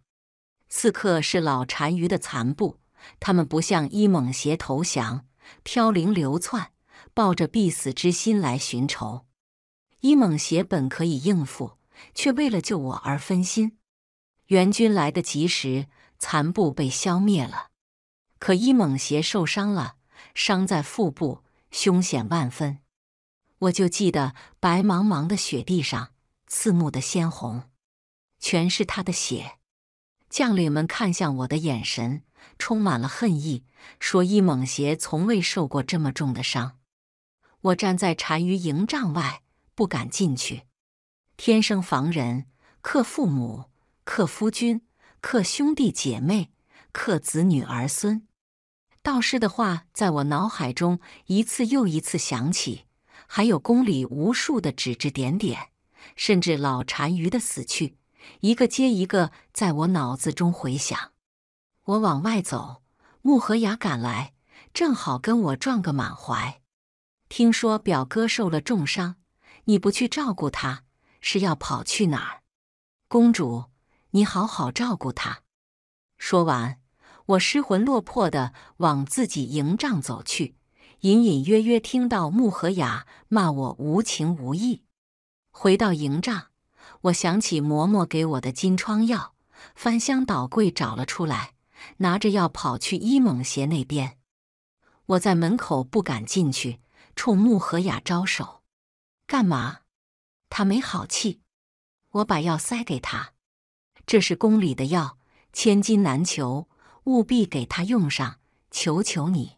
[SPEAKER 1] 刺客是老单于的残部，他们不向伊猛邪投降、飘零流窜，抱着必死之心来寻仇。伊猛邪本可以应付。却为了救我而分心，援军来得及时，残部被消灭了。可伊猛邪受伤了，伤在腹部，凶险万分。我就记得白茫茫的雪地上，刺目的鲜红，全是他的血。将领们看向我的眼神充满了恨意，说伊猛邪从未受过这么重的伤。我站在单于营帐外，不敢进去。天生防人，克父母，克夫君，克兄弟姐妹，克子女儿孙。道士的话在我脑海中一次又一次响起，还有宫里无数的指指点点，甚至老单于的死去，一个接一个在我脑子中回响。我往外走，穆和雅赶来，正好跟我撞个满怀。听说表哥受了重伤，你不去照顾他？是要跑去哪儿？公主，你好好照顾他。说完，我失魂落魄的往自己营帐走去，隐隐约约听到穆和雅骂我无情无义。回到营帐，我想起嬷嬷给我的金疮药，翻箱倒柜找了出来，拿着药跑去伊蒙邪那边。我在门口不敢进去，冲穆和雅招手：“干嘛？”他没好气，我把药塞给他，这是宫里的药，千金难求，务必给他用上，求求你！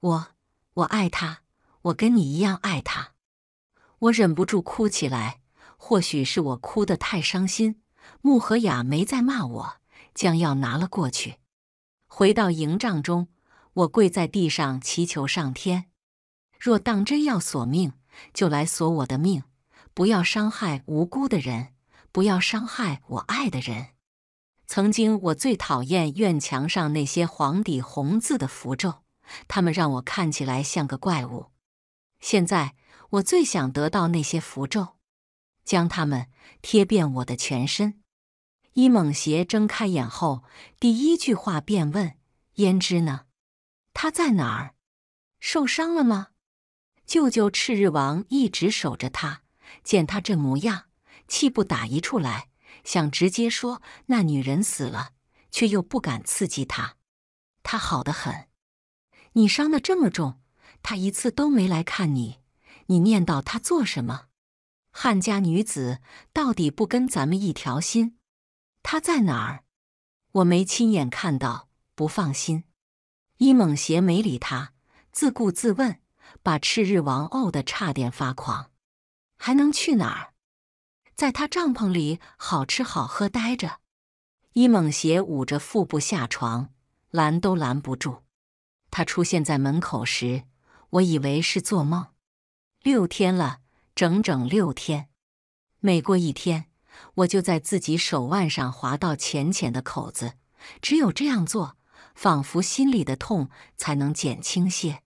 [SPEAKER 1] 我我爱他，我跟你一样爱他，我忍不住哭起来。或许是我哭得太伤心，穆和雅没再骂我，将药拿了过去。回到营帐中，我跪在地上祈求上天：若当真要索命，就来索我的命。不要伤害无辜的人，不要伤害我爱的人。曾经我最讨厌院墙上那些黄底红字的符咒，他们让我看起来像个怪物。现在我最想得到那些符咒，将它们贴遍我的全身。伊猛邪睁开眼后，第一句话便问：“胭脂呢？他在哪儿？受伤了吗？”舅舅赤日王一直守着他。见他这模样，气不打一处来，想直接说那女人死了，却又不敢刺激他。他好的很，你伤的这么重，他一次都没来看你，你念叨他做什么？汉家女子到底不跟咱们一条心？他在哪儿？我没亲眼看到，不放心。伊猛邪没理他，自顾自问，把赤日王怄的差点发狂。还能去哪儿？在他帐篷里好吃好喝待着。伊猛邪捂着腹部下床，拦都拦不住。他出现在门口时，我以为是做梦。六天了，整整六天。每过一天，我就在自己手腕上划到浅浅的口子。只有这样做，仿佛心里的痛才能减轻些。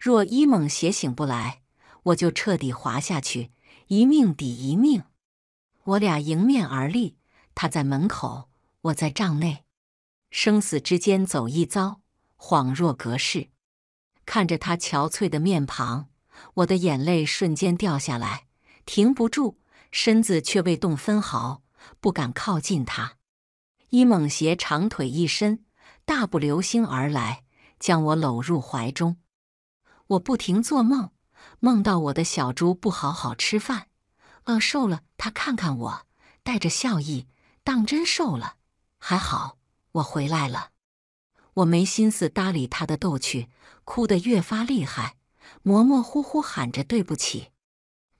[SPEAKER 1] 若伊猛邪醒不来，我就彻底滑下去。一命抵一命，我俩迎面而立，他在门口，我在帐内，生死之间走一遭，恍若隔世。看着他憔悴的面庞，我的眼泪瞬间掉下来，停不住，身子却未动分毫，不敢靠近他。伊猛斜长腿一伸，大步流星而来，将我搂入怀中。我不停做梦。梦到我的小猪不好好吃饭，饿瘦了。他看看我，带着笑意，当真瘦了。还好，我回来了。我没心思搭理他的逗趣，哭得越发厉害，模模糊糊喊着对不起。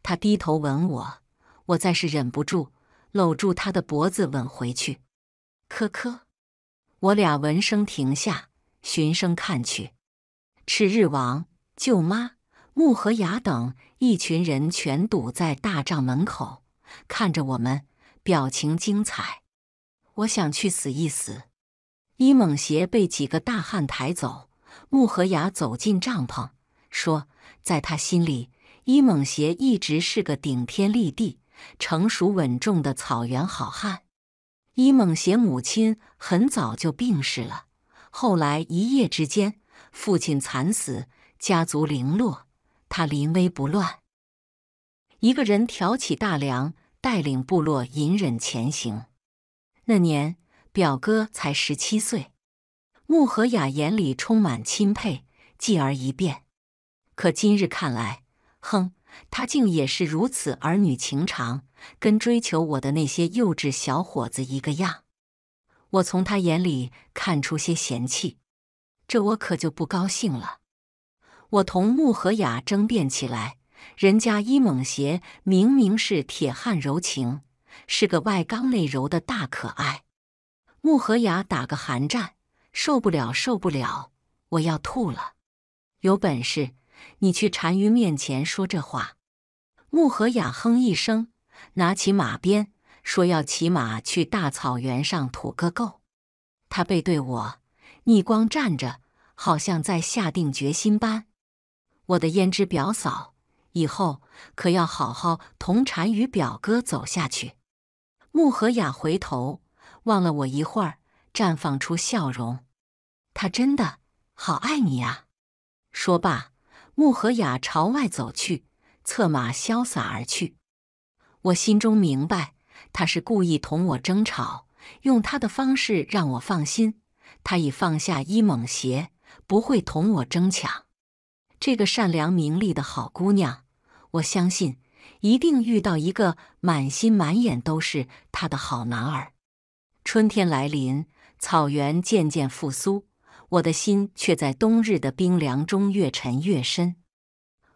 [SPEAKER 1] 他低头吻我，我再是忍不住，搂住他的脖子吻回去。咳咳，我俩闻声停下，循声看去，赤日王舅妈。木和雅等一群人全堵在大帐门口，看着我们，表情精彩。我想去死一死。伊猛邪被几个大汉抬走，木和雅走进帐篷，说：“在他心里，伊猛邪一直是个顶天立地、成熟稳重的草原好汉。伊猛邪母亲很早就病逝了，后来一夜之间，父亲惨死，家族零落。”他临危不乱，一个人挑起大梁，带领部落隐忍前行。那年表哥才十七岁，穆和雅眼里充满钦佩，继而一变。可今日看来，哼，他竟也是如此儿女情长，跟追求我的那些幼稚小伙子一个样。我从他眼里看出些嫌弃，这我可就不高兴了。我同穆和雅争辩起来，人家伊猛邪明明是铁汉柔情，是个外刚内柔的大可爱。穆和雅打个寒战，受不了，受不了，我要吐了。有本事你去单于面前说这话。穆和雅哼一声，拿起马鞭，说要骑马去大草原上吐个够。他背对我，逆光站着，好像在下定决心般。我的胭脂表嫂，以后可要好好同婵与表哥走下去。穆和雅回头望了我一会儿，绽放出笑容。他真的好爱你啊！说罢，穆和雅朝外走去，策马潇洒而去。我心中明白，他是故意同我争吵，用他的方式让我放心。他已放下伊猛邪，不会同我争抢。这个善良明丽的好姑娘，我相信一定遇到一个满心满眼都是她的好男儿。春天来临，草原渐渐复苏，我的心却在冬日的冰凉中越沉越深。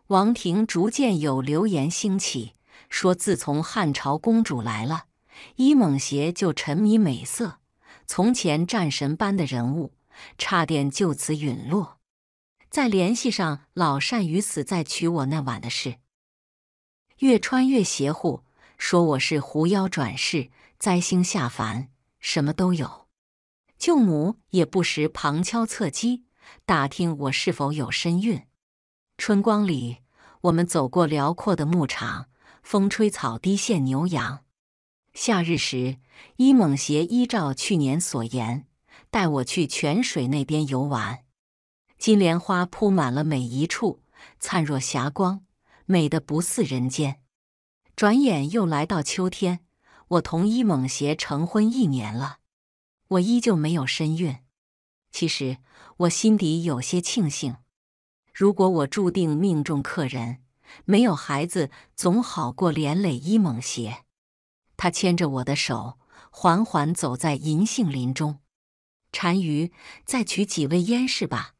[SPEAKER 1] 王庭逐渐有流言兴起，说自从汉朝公主来了，伊蒙邪就沉迷美色，从前战神般的人物，差点就此陨落。再联系上老善与死在娶我那晚的事，越穿越邪乎，说我是狐妖转世、灾星下凡，什么都有。舅母也不时旁敲侧击打听我是否有身孕。春光里，我们走过辽阔的牧场，风吹草低见牛羊。夏日时，伊猛协依照去年所言，带我去泉水那边游玩。金莲花铺满了每一处，灿若霞光，美得不似人间。转眼又来到秋天，我同伊蒙邪成婚一年了，我依旧没有身孕。其实我心底有些庆幸，如果我注定命中客人，没有孩子总好过连累伊蒙邪。他牵着我的手，缓缓走在银杏林中。单于，再取几位烟氏吧。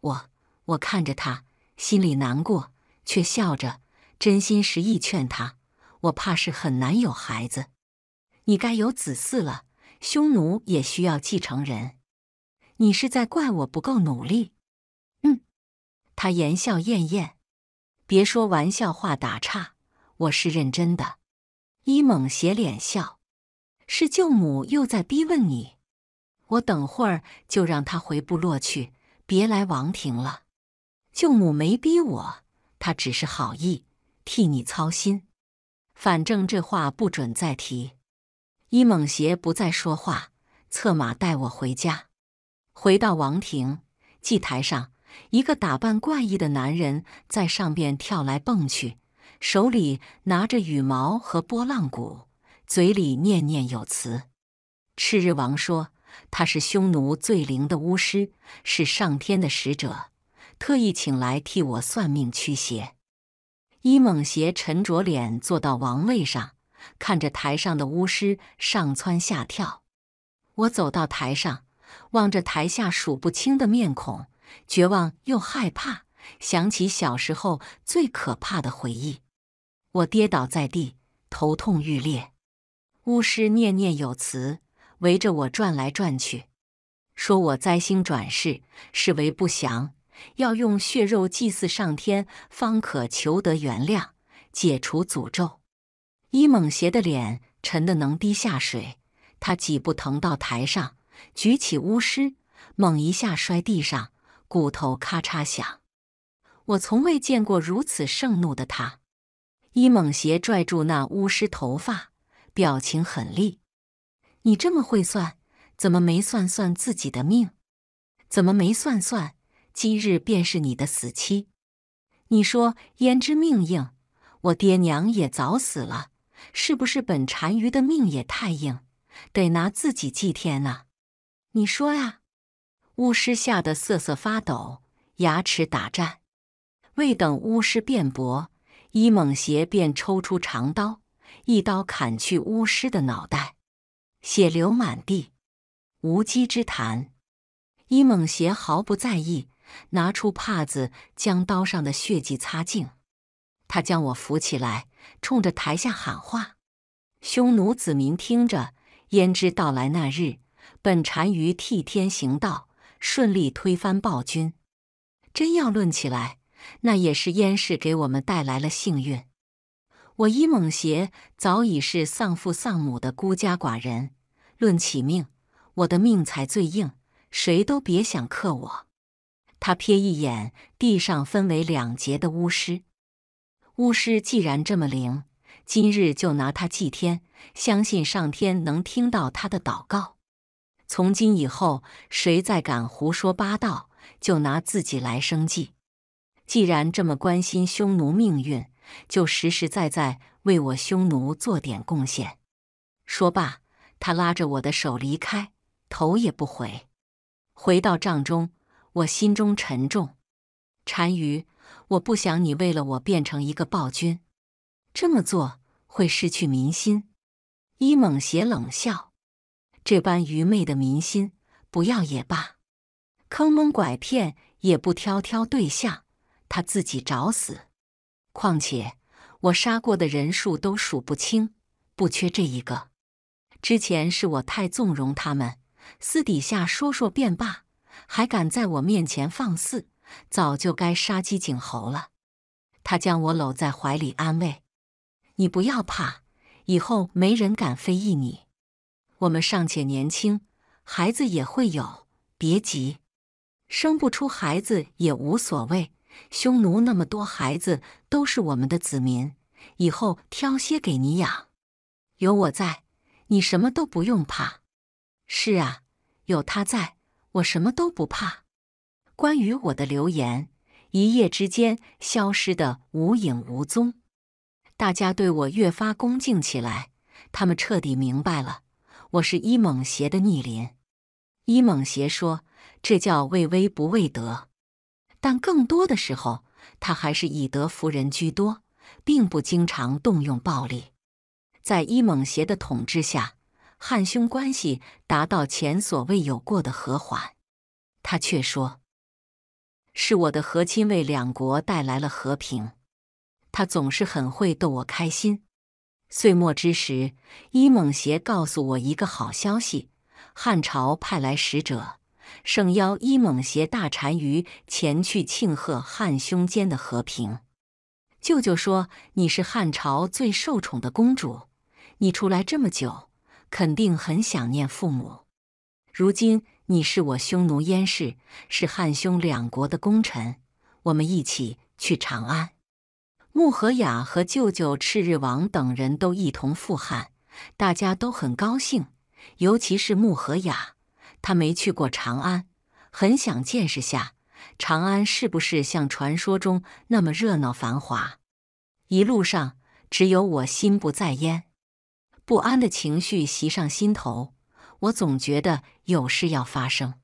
[SPEAKER 1] 我我看着他，心里难过，却笑着，真心实意劝他：我怕是很难有孩子，你该有子嗣了。匈奴也需要继承人，你是在怪我不够努力？嗯。他言笑晏晏，别说玩笑话打岔，我是认真的。伊蒙斜脸笑，是舅母又在逼问你，我等会儿就让他回部落去。别来王庭了，舅母没逼我，她只是好意替你操心。反正这话不准再提。伊猛邪不再说话，策马带我回家。回到王庭祭台上，一个打扮怪异的男人在上边跳来蹦去，手里拿着羽毛和拨浪鼓，嘴里念念有词。赤日王说。他是匈奴最灵的巫师，是上天的使者，特意请来替我算命驱邪。伊蒙邪沉着脸坐到王位上，看着台上的巫师上蹿下跳。我走到台上，望着台下数不清的面孔，绝望又害怕，想起小时候最可怕的回忆。我跌倒在地，头痛欲裂。巫师念念有词。围着我转来转去，说我灾星转世，是为不祥，要用血肉祭祀上天，方可求得原谅，解除诅咒。伊猛邪的脸沉得能滴下水，他几步腾到台上，举起巫师，猛一下摔地上，骨头咔嚓响。我从未见过如此盛怒的他。伊猛邪拽住那巫师头发，表情狠厉。你这么会算，怎么没算算自己的命？怎么没算算，今日便是你的死期？你说焉知命硬？我爹娘也早死了，是不是本单于的命也太硬，得拿自己祭天啊？你说呀！巫师吓得瑟瑟发抖，牙齿打颤。未等巫师辩驳，伊猛邪便抽出长刀，一刀砍去巫师的脑袋。血流满地，无稽之谈。伊猛邪毫不在意，拿出帕子将刀上的血迹擦净。他将我扶起来，冲着台下喊话：“匈奴子民听着，焉知到来那日，本单于替天行道，顺利推翻暴君。真要论起来，那也是燕氏给我们带来了幸运。”我伊猛邪早已是丧父丧母的孤家寡人，论起命，我的命才最硬，谁都别想克我。他瞥一眼地上分为两截的巫师，巫师既然这么灵，今日就拿他祭天，相信上天能听到他的祷告。从今以后，谁再敢胡说八道，就拿自己来生祭。既然这么关心匈奴命运。就实实在在为我匈奴做点贡献。说罢，他拉着我的手离开，头也不回。回到帐中，我心中沉重。单于，我不想你为了我变成一个暴君。这么做会失去民心。伊猛邪冷笑：“这般愚昧的民心，不要也罢。坑蒙拐骗也不挑挑对象，他自己找死。”况且我杀过的人数都数不清，不缺这一个。之前是我太纵容他们，私底下说说便罢，还敢在我面前放肆，早就该杀鸡儆猴了。他将我搂在怀里安慰：“你不要怕，以后没人敢非议你。我们尚且年轻，孩子也会有，别急，生不出孩子也无所谓。匈奴那么多孩子。”都是我们的子民，以后挑些给你养。有我在，你什么都不用怕。是啊，有他在，我什么都不怕。关于我的留言，一夜之间消失的无影无踪。大家对我越发恭敬起来，他们彻底明白了，我是伊猛邪的逆鳞。伊猛邪说，这叫畏威不畏德。但更多的时候，他还是以德服人居多，并不经常动用暴力。在伊猛邪的统治下，汉匈关系达到前所未有过的和缓。他却说：“是我的和亲为两国带来了和平。”他总是很会逗我开心。岁末之时，伊猛邪告诉我一个好消息：汉朝派来使者。盛邀伊蒙携大单于前去庆贺汉匈间的和平。舅舅说：“你是汉朝最受宠的公主，你出来这么久，肯定很想念父母。如今你是我匈奴燕氏，是汉匈两国的功臣，我们一起去长安。”穆和雅和舅舅赤日王等人都一同赴汉，大家都很高兴，尤其是穆和雅。他没去过长安，很想见识下长安是不是像传说中那么热闹繁华。一路上，只有我心不在焉，不安的情绪袭上心头。我总觉得有事要发生。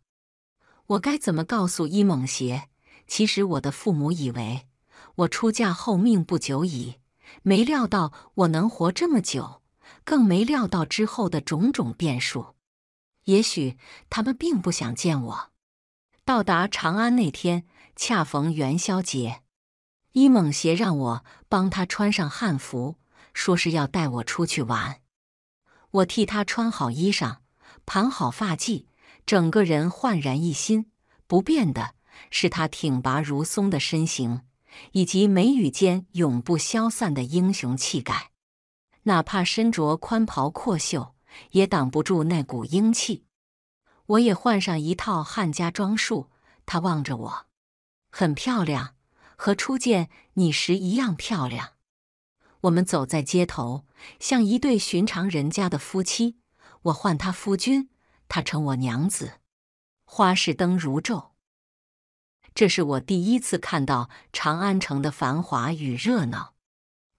[SPEAKER 1] 我该怎么告诉伊猛邪？其实我的父母以为我出嫁后命不久矣，没料到我能活这么久，更没料到之后的种种变数。也许他们并不想见我。到达长安那天，恰逢元宵节，伊蒙邪让我帮他穿上汉服，说是要带我出去玩。我替他穿好衣裳，盘好发髻，整个人焕然一新。不变的是他挺拔如松的身形，以及眉宇间永不消散的英雄气概，哪怕身着宽袍阔袖。也挡不住那股英气。我也换上一套汉家装束。他望着我，很漂亮，和初见你时一样漂亮。我们走在街头，像一对寻常人家的夫妻。我唤他夫君，他称我娘子。花市灯如昼，这是我第一次看到长安城的繁华与热闹。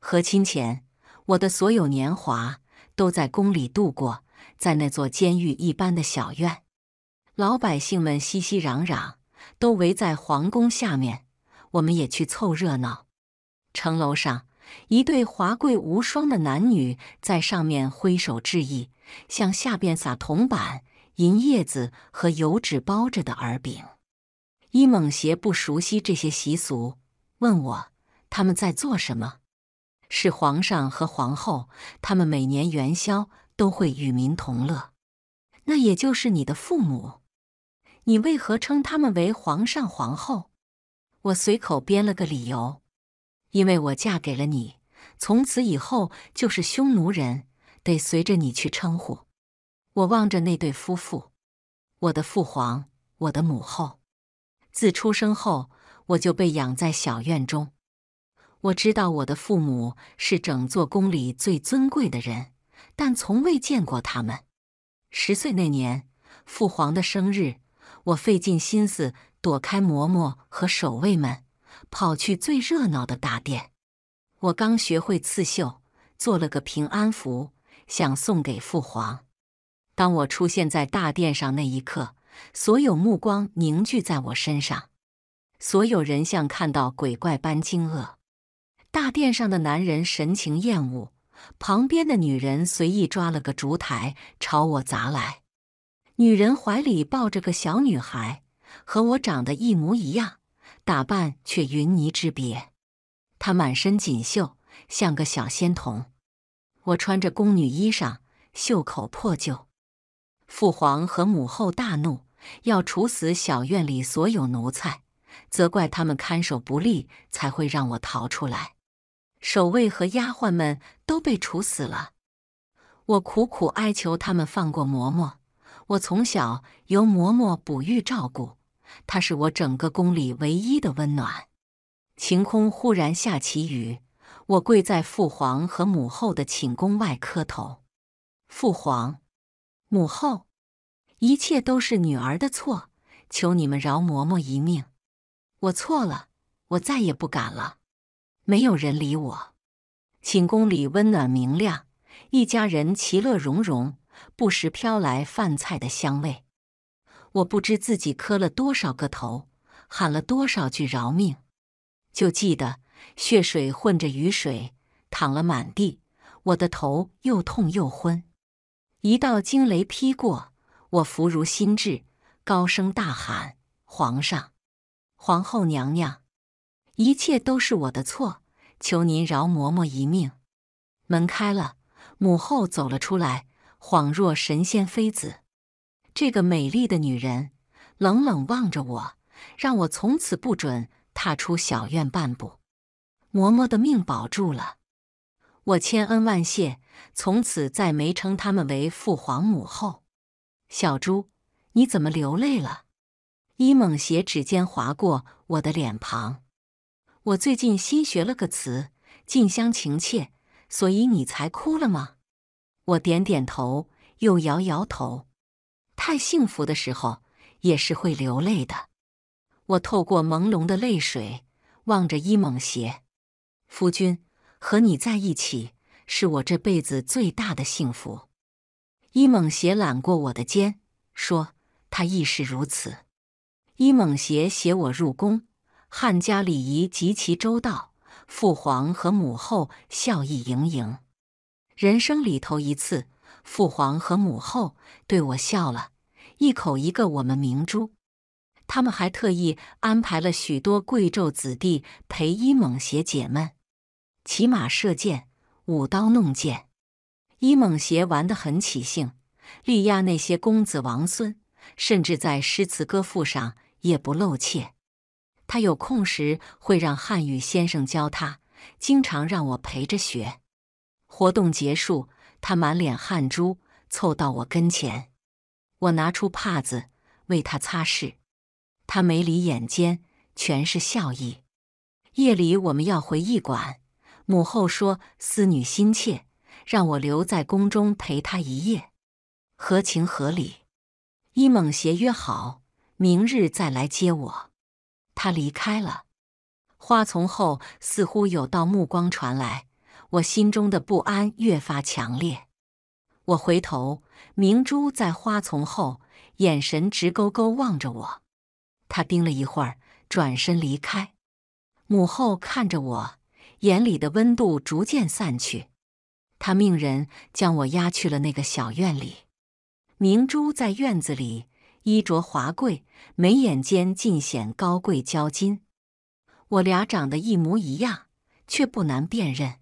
[SPEAKER 1] 和亲前，我的所有年华。都在宫里度过，在那座监狱一般的小院，老百姓们熙熙攘攘，都围在皇宫下面。我们也去凑热闹。城楼上，一对华贵无双的男女在上面挥手致意，向下边撒铜板、银叶子和油纸包着的耳饼。伊蒙邪不熟悉这些习俗，问我他们在做什么。是皇上和皇后，他们每年元宵都会与民同乐，那也就是你的父母。你为何称他们为皇上、皇后？我随口编了个理由，因为我嫁给了你，从此以后就是匈奴人，得随着你去称呼。我望着那对夫妇，我的父皇，我的母后。自出生后，我就被养在小院中。我知道我的父母是整座宫里最尊贵的人，但从未见过他们。十岁那年，父皇的生日，我费尽心思躲开嬷嬷和守卫们，跑去最热闹的大殿。我刚学会刺绣，做了个平安符，想送给父皇。当我出现在大殿上那一刻，所有目光凝聚在我身上，所有人像看到鬼怪般惊愕。大殿上的男人神情厌恶，旁边的女人随意抓了个烛台朝我砸来。女人怀里抱着个小女孩，和我长得一模一样，打扮却云泥之别。她满身锦绣，像个小仙童。我穿着宫女衣裳，袖口破旧。父皇和母后大怒，要处死小院里所有奴才，责怪他们看守不力才会让我逃出来。守卫和丫鬟们都被处死了。我苦苦哀求他们放过嬷嬷。我从小由嬷嬷哺育照顾，她是我整个宫里唯一的温暖。晴空忽然下起雨，我跪在父皇和母后的寝宫外磕头。父皇、母后，一切都是女儿的错，求你们饶嬷嬷一命。我错了，我再也不敢了。没有人理我。寝宫里温暖明亮，一家人其乐融融，不时飘来饭菜的香味。我不知自己磕了多少个头，喊了多少句“饶命”，就记得血水混着雨水淌了满地，我的头又痛又昏。一道惊雷劈过，我福如心智，高声大喊：“皇上，皇后娘娘！”一切都是我的错，求您饶嬷嬷一命。门开了，母后走了出来，恍若神仙妃子。这个美丽的女人冷冷望着我，让我从此不准踏出小院半步。嬷嬷的命保住了，我千恩万谢，从此再没称他们为父皇母后。小猪，你怎么流泪了？伊蒙斜指尖划过我的脸庞。我最近新学了个词“近乡情怯”，所以你才哭了吗？我点点头，又摇摇头。太幸福的时候也是会流泪的。我透过朦胧的泪水望着伊猛邪，夫君，和你在一起是我这辈子最大的幸福。伊猛邪揽过我的肩，说：“他亦是如此。”伊猛邪携我入宫。汉家礼仪极其周到，父皇和母后笑意盈盈。人生里头一次，父皇和母后对我笑了，一口一个“我们明珠”。他们还特意安排了许多贵胄子弟陪伊蒙邪解闷，骑马射箭、舞刀弄剑。伊蒙邪玩得很起兴，力压那些公子王孙，甚至在诗词歌赋上也不露怯。他有空时会让汉语先生教他，经常让我陪着学。活动结束，他满脸汗珠，凑到我跟前，我拿出帕子为他擦拭。他眉里眼间全是笑意。夜里我们要回驿馆，母后说思女心切，让我留在宫中陪她一夜，合情合理。伊蒙协约好，明日再来接我。他离开了，花丛后似乎有道目光传来，我心中的不安越发强烈。我回头，明珠在花丛后，眼神直勾勾望着我。他盯了一会儿，转身离开。母后看着我，眼里的温度逐渐散去。他命人将我押去了那个小院里。明珠在院子里。衣着华贵，眉眼间尽显高贵娇矜。我俩长得一模一样，却不难辨认。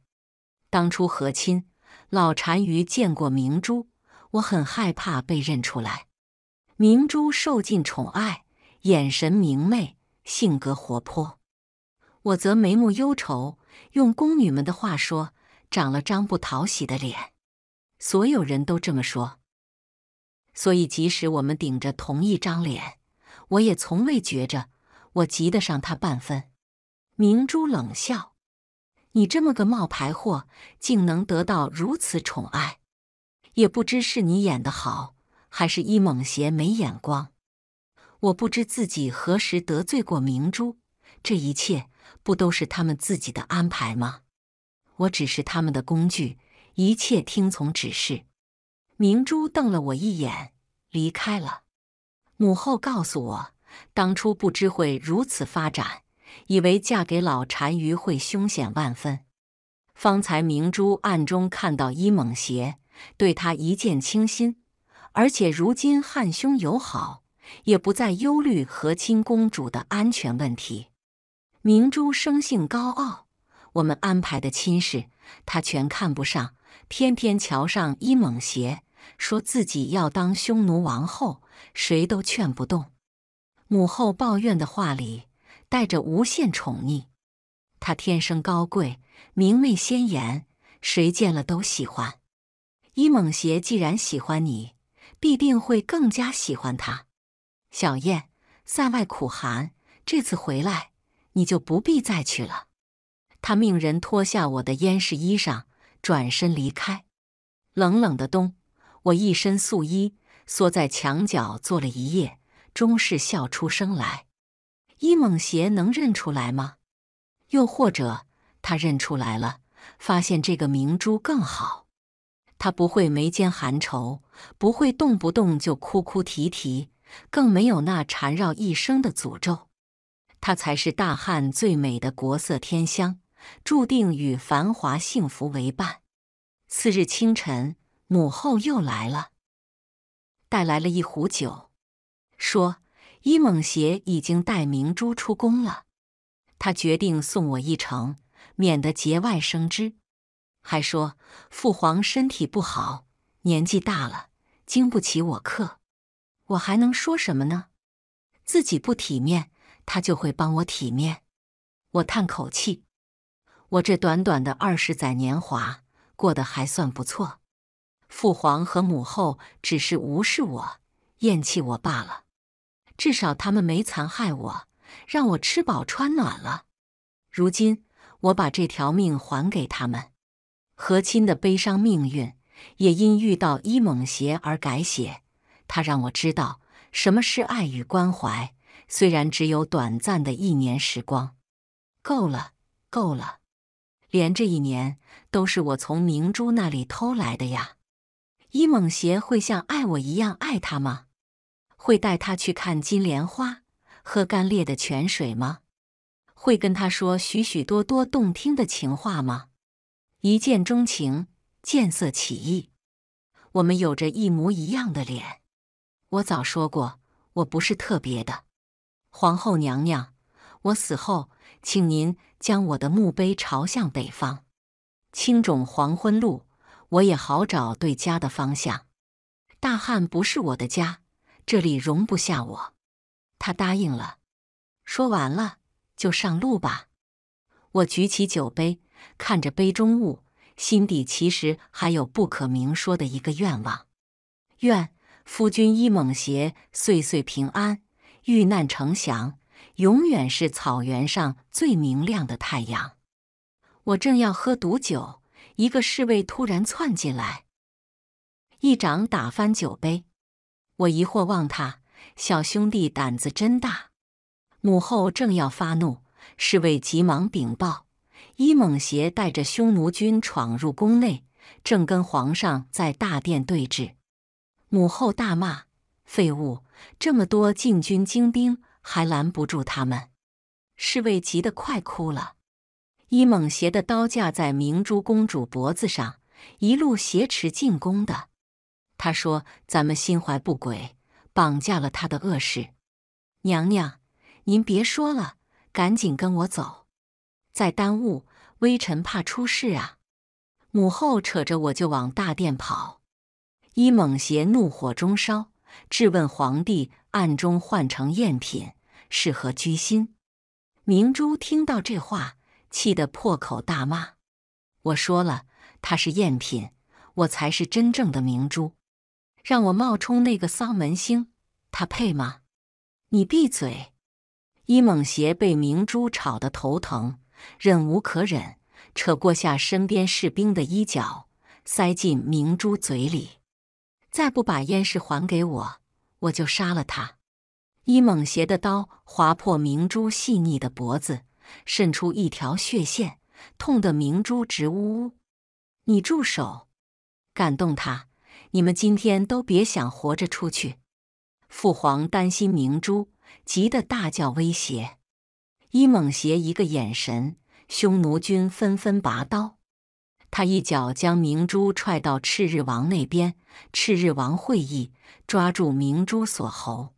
[SPEAKER 1] 当初和亲，老单于见过明珠，我很害怕被认出来。明珠受尽宠爱，眼神明媚，性格活泼。我则眉目忧愁，用宫女们的话说，长了张不讨喜的脸。所有人都这么说。所以，即使我们顶着同一张脸，我也从未觉着我及得上他半分。明珠冷笑：“你这么个冒牌货，竟能得到如此宠爱，也不知是你演得好，还是伊猛邪没眼光。”我不知自己何时得罪过明珠，这一切不都是他们自己的安排吗？我只是他们的工具，一切听从指示。明珠瞪了我一眼，离开了。母后告诉我，当初不知会如此发展，以为嫁给老单于会凶险万分。方才明珠暗中看到伊猛邪，对他一见倾心，而且如今汉兄友好，也不再忧虑和亲公主的安全问题。明珠生性高傲，我们安排的亲事她全看不上，偏偏瞧上伊猛邪。说自己要当匈奴王后，谁都劝不动。母后抱怨的话里带着无限宠溺。她天生高贵，明媚鲜艳，谁见了都喜欢。伊蒙邪既然喜欢你，必定会更加喜欢他。小燕，塞外苦寒，这次回来你就不必再去了。他命人脱下我的燕氏衣裳，转身离开。冷冷的冬。我一身素衣，缩在墙角坐了一夜，终是笑出声来。伊猛邪能认出来吗？又或者他认出来了，发现这个明珠更好。他不会眉间含愁，不会动不动就哭哭啼啼，更没有那缠绕一生的诅咒。他才是大汉最美的国色天香，注定与繁华幸福为伴。次日清晨。母后又来了，带来了一壶酒，说伊猛邪已经带明珠出宫了，他决定送我一程，免得节外生枝。还说父皇身体不好，年纪大了，经不起我克。我还能说什么呢？自己不体面，他就会帮我体面。我叹口气，我这短短的二十载年华过得还算不错。父皇和母后只是无视我、厌弃我罢了，至少他们没残害我，让我吃饱穿暖了。如今我把这条命还给他们，和亲的悲伤命运也因遇到伊蒙邪而改写。他让我知道什么是爱与关怀，虽然只有短暂的一年时光，够了，够了，连这一年都是我从明珠那里偷来的呀。伊猛邪会像爱我一样爱他吗？会带他去看金莲花、喝干裂的泉水吗？会跟他说许许多多动听的情话吗？一见钟情，见色起意。我们有着一模一样的脸。我早说过，我不是特别的皇后娘娘。我死后，请您将我的墓碑朝向北方。青冢黄昏路。我也好找对家的方向。大汉不是我的家，这里容不下我。他答应了。说完了，就上路吧。我举起酒杯，看着杯中物，心底其实还有不可明说的一个愿望：愿夫君一猛邪，岁岁平安，遇难成祥，永远是草原上最明亮的太阳。我正要喝毒酒。一个侍卫突然窜进来，一掌打翻酒杯。我疑惑望他：“小兄弟胆子真大！”母后正要发怒，侍卫急忙禀报：“伊猛邪带着匈奴军闯入宫内，正跟皇上在大殿对峙。”母后大骂：“废物！这么多禁军精兵还拦不住他们！”侍卫急得快哭了。伊猛邪的刀架在明珠公主脖子上，一路挟持进宫的。他说：“咱们心怀不轨，绑架了他的恶事。”娘娘，您别说了，赶紧跟我走！再耽误，微臣怕出事啊！母后扯着我就往大殿跑。伊猛邪怒火中烧，质问皇帝：“暗中换成赝品是何居心？”明珠听到这话。气得破口大骂：“我说了，他是赝品，我才是真正的明珠。让我冒充那个丧门星，他配吗？”你闭嘴！伊猛邪被明珠吵得头疼，忍无可忍，扯过下身边士兵的衣角，塞进明珠嘴里。再不把烟石还给我，我就杀了他！伊猛邪的刀划破明珠细腻的脖子。渗出一条血线，痛得明珠直呜呜。你住手！敢动他，你们今天都别想活着出去！父皇担心明珠，急得大叫威胁。伊猛邪一个眼神，匈奴军纷纷拔刀。他一脚将明珠踹到赤日王那边，赤日王会意，抓住明珠锁喉。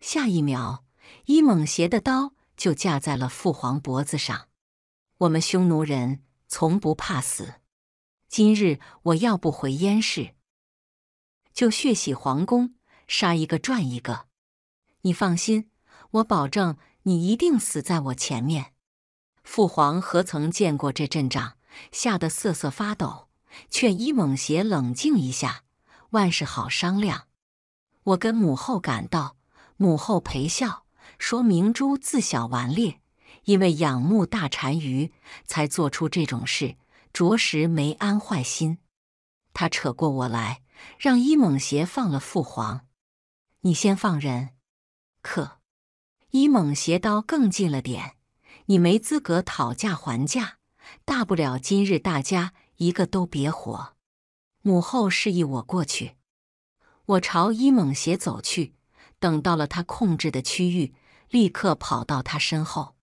[SPEAKER 1] 下一秒，伊猛邪的刀。就架在了父皇脖子上。我们匈奴人从不怕死，今日我要不回燕氏，就血洗皇宫，杀一个赚一个。你放心，我保证你一定死在我前面。父皇何曾见过这阵仗，吓得瑟瑟发抖，劝伊蒙邪冷静一下，万事好商量。我跟母后赶到，母后陪笑。说明珠自小顽劣，因为仰慕大单于，才做出这种事，着实没安坏心。他扯过我来，让伊猛邪放了父皇。你先放人。可伊猛邪刀更近了点，你没资格讨价还价。大不了今日大家一个都别活。母后示意我过去，我朝伊猛邪走去，等到了他控制的区域。立刻跑到他身后，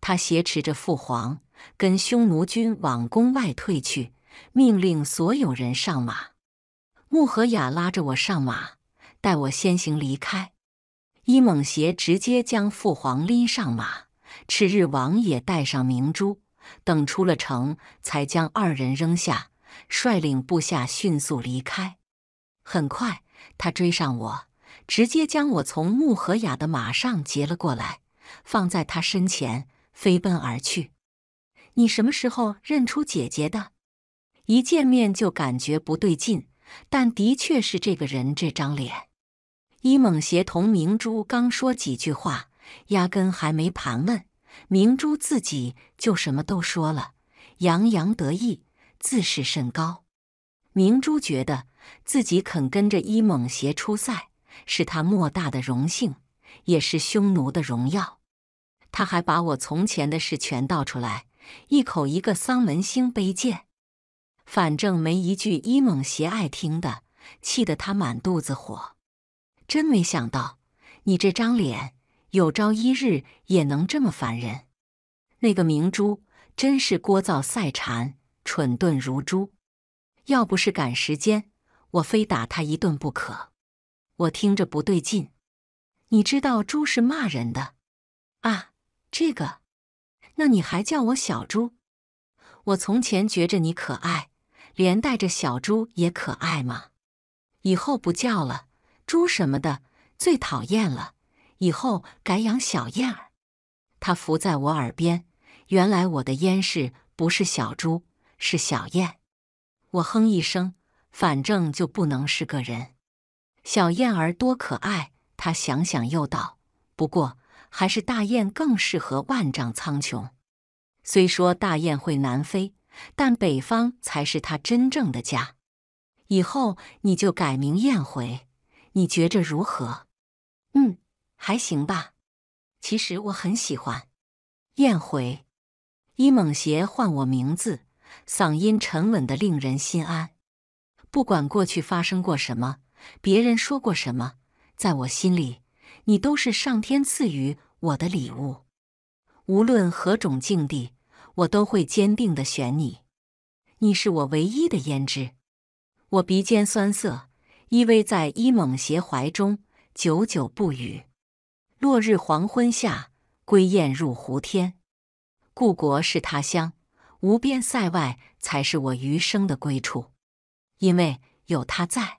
[SPEAKER 1] 他挟持着父皇，跟匈奴军往宫外退去，命令所有人上马。穆和雅拉着我上马，带我先行离开。伊猛邪直接将父皇拎上马，赤日王也带上明珠，等出了城，才将二人扔下，率领部下迅速离开。很快，他追上我。直接将我从穆和雅的马上劫了过来，放在他身前，飞奔而去。你什么时候认出姐姐的？一见面就感觉不对劲，但的确是这个人这张脸。伊猛邪同明珠刚说几句话，压根还没盘问，明珠自己就什么都说了，洋洋得意，自视甚高。明珠觉得自己肯跟着伊猛邪出赛，是他莫大的荣幸，也是匈奴的荣耀。他还把我从前的事全倒出来，一口一个桑门星卑贱，反正没一句伊蒙邪爱听的，气得他满肚子火。真没想到，你这张脸有朝一日也能这么烦人。那个明珠真是聒噪塞蝉，蠢钝如猪，要不是赶时间，我非打他一顿不可。我听着不对劲，你知道“猪”是骂人的啊？这个，那你还叫我小猪？我从前觉着你可爱，连带着小猪也可爱嘛。以后不叫了，猪什么的最讨厌了。以后改养小燕儿。他伏在我耳边，原来我的烟是不是小猪，是小燕？我哼一声，反正就不能是个人。小燕儿多可爱，他想想又道：“不过还是大雁更适合万丈苍穹。虽说大雁会南飞，但北方才是它真正的家。以后你就改名雁回，你觉着如何？”“嗯，还行吧。其实我很喜欢雁回。”伊猛邪唤我名字，嗓音沉稳的令人心安。不管过去发生过什么。别人说过什么，在我心里，你都是上天赐予我的礼物。无论何种境地，我都会坚定的选你。你是我唯一的胭脂。我鼻尖酸涩，依偎在伊猛邪怀中，久久不语。落日黄昏下，归雁入胡天。故国是他乡，无边塞外才是我余生的归处。因为有他在。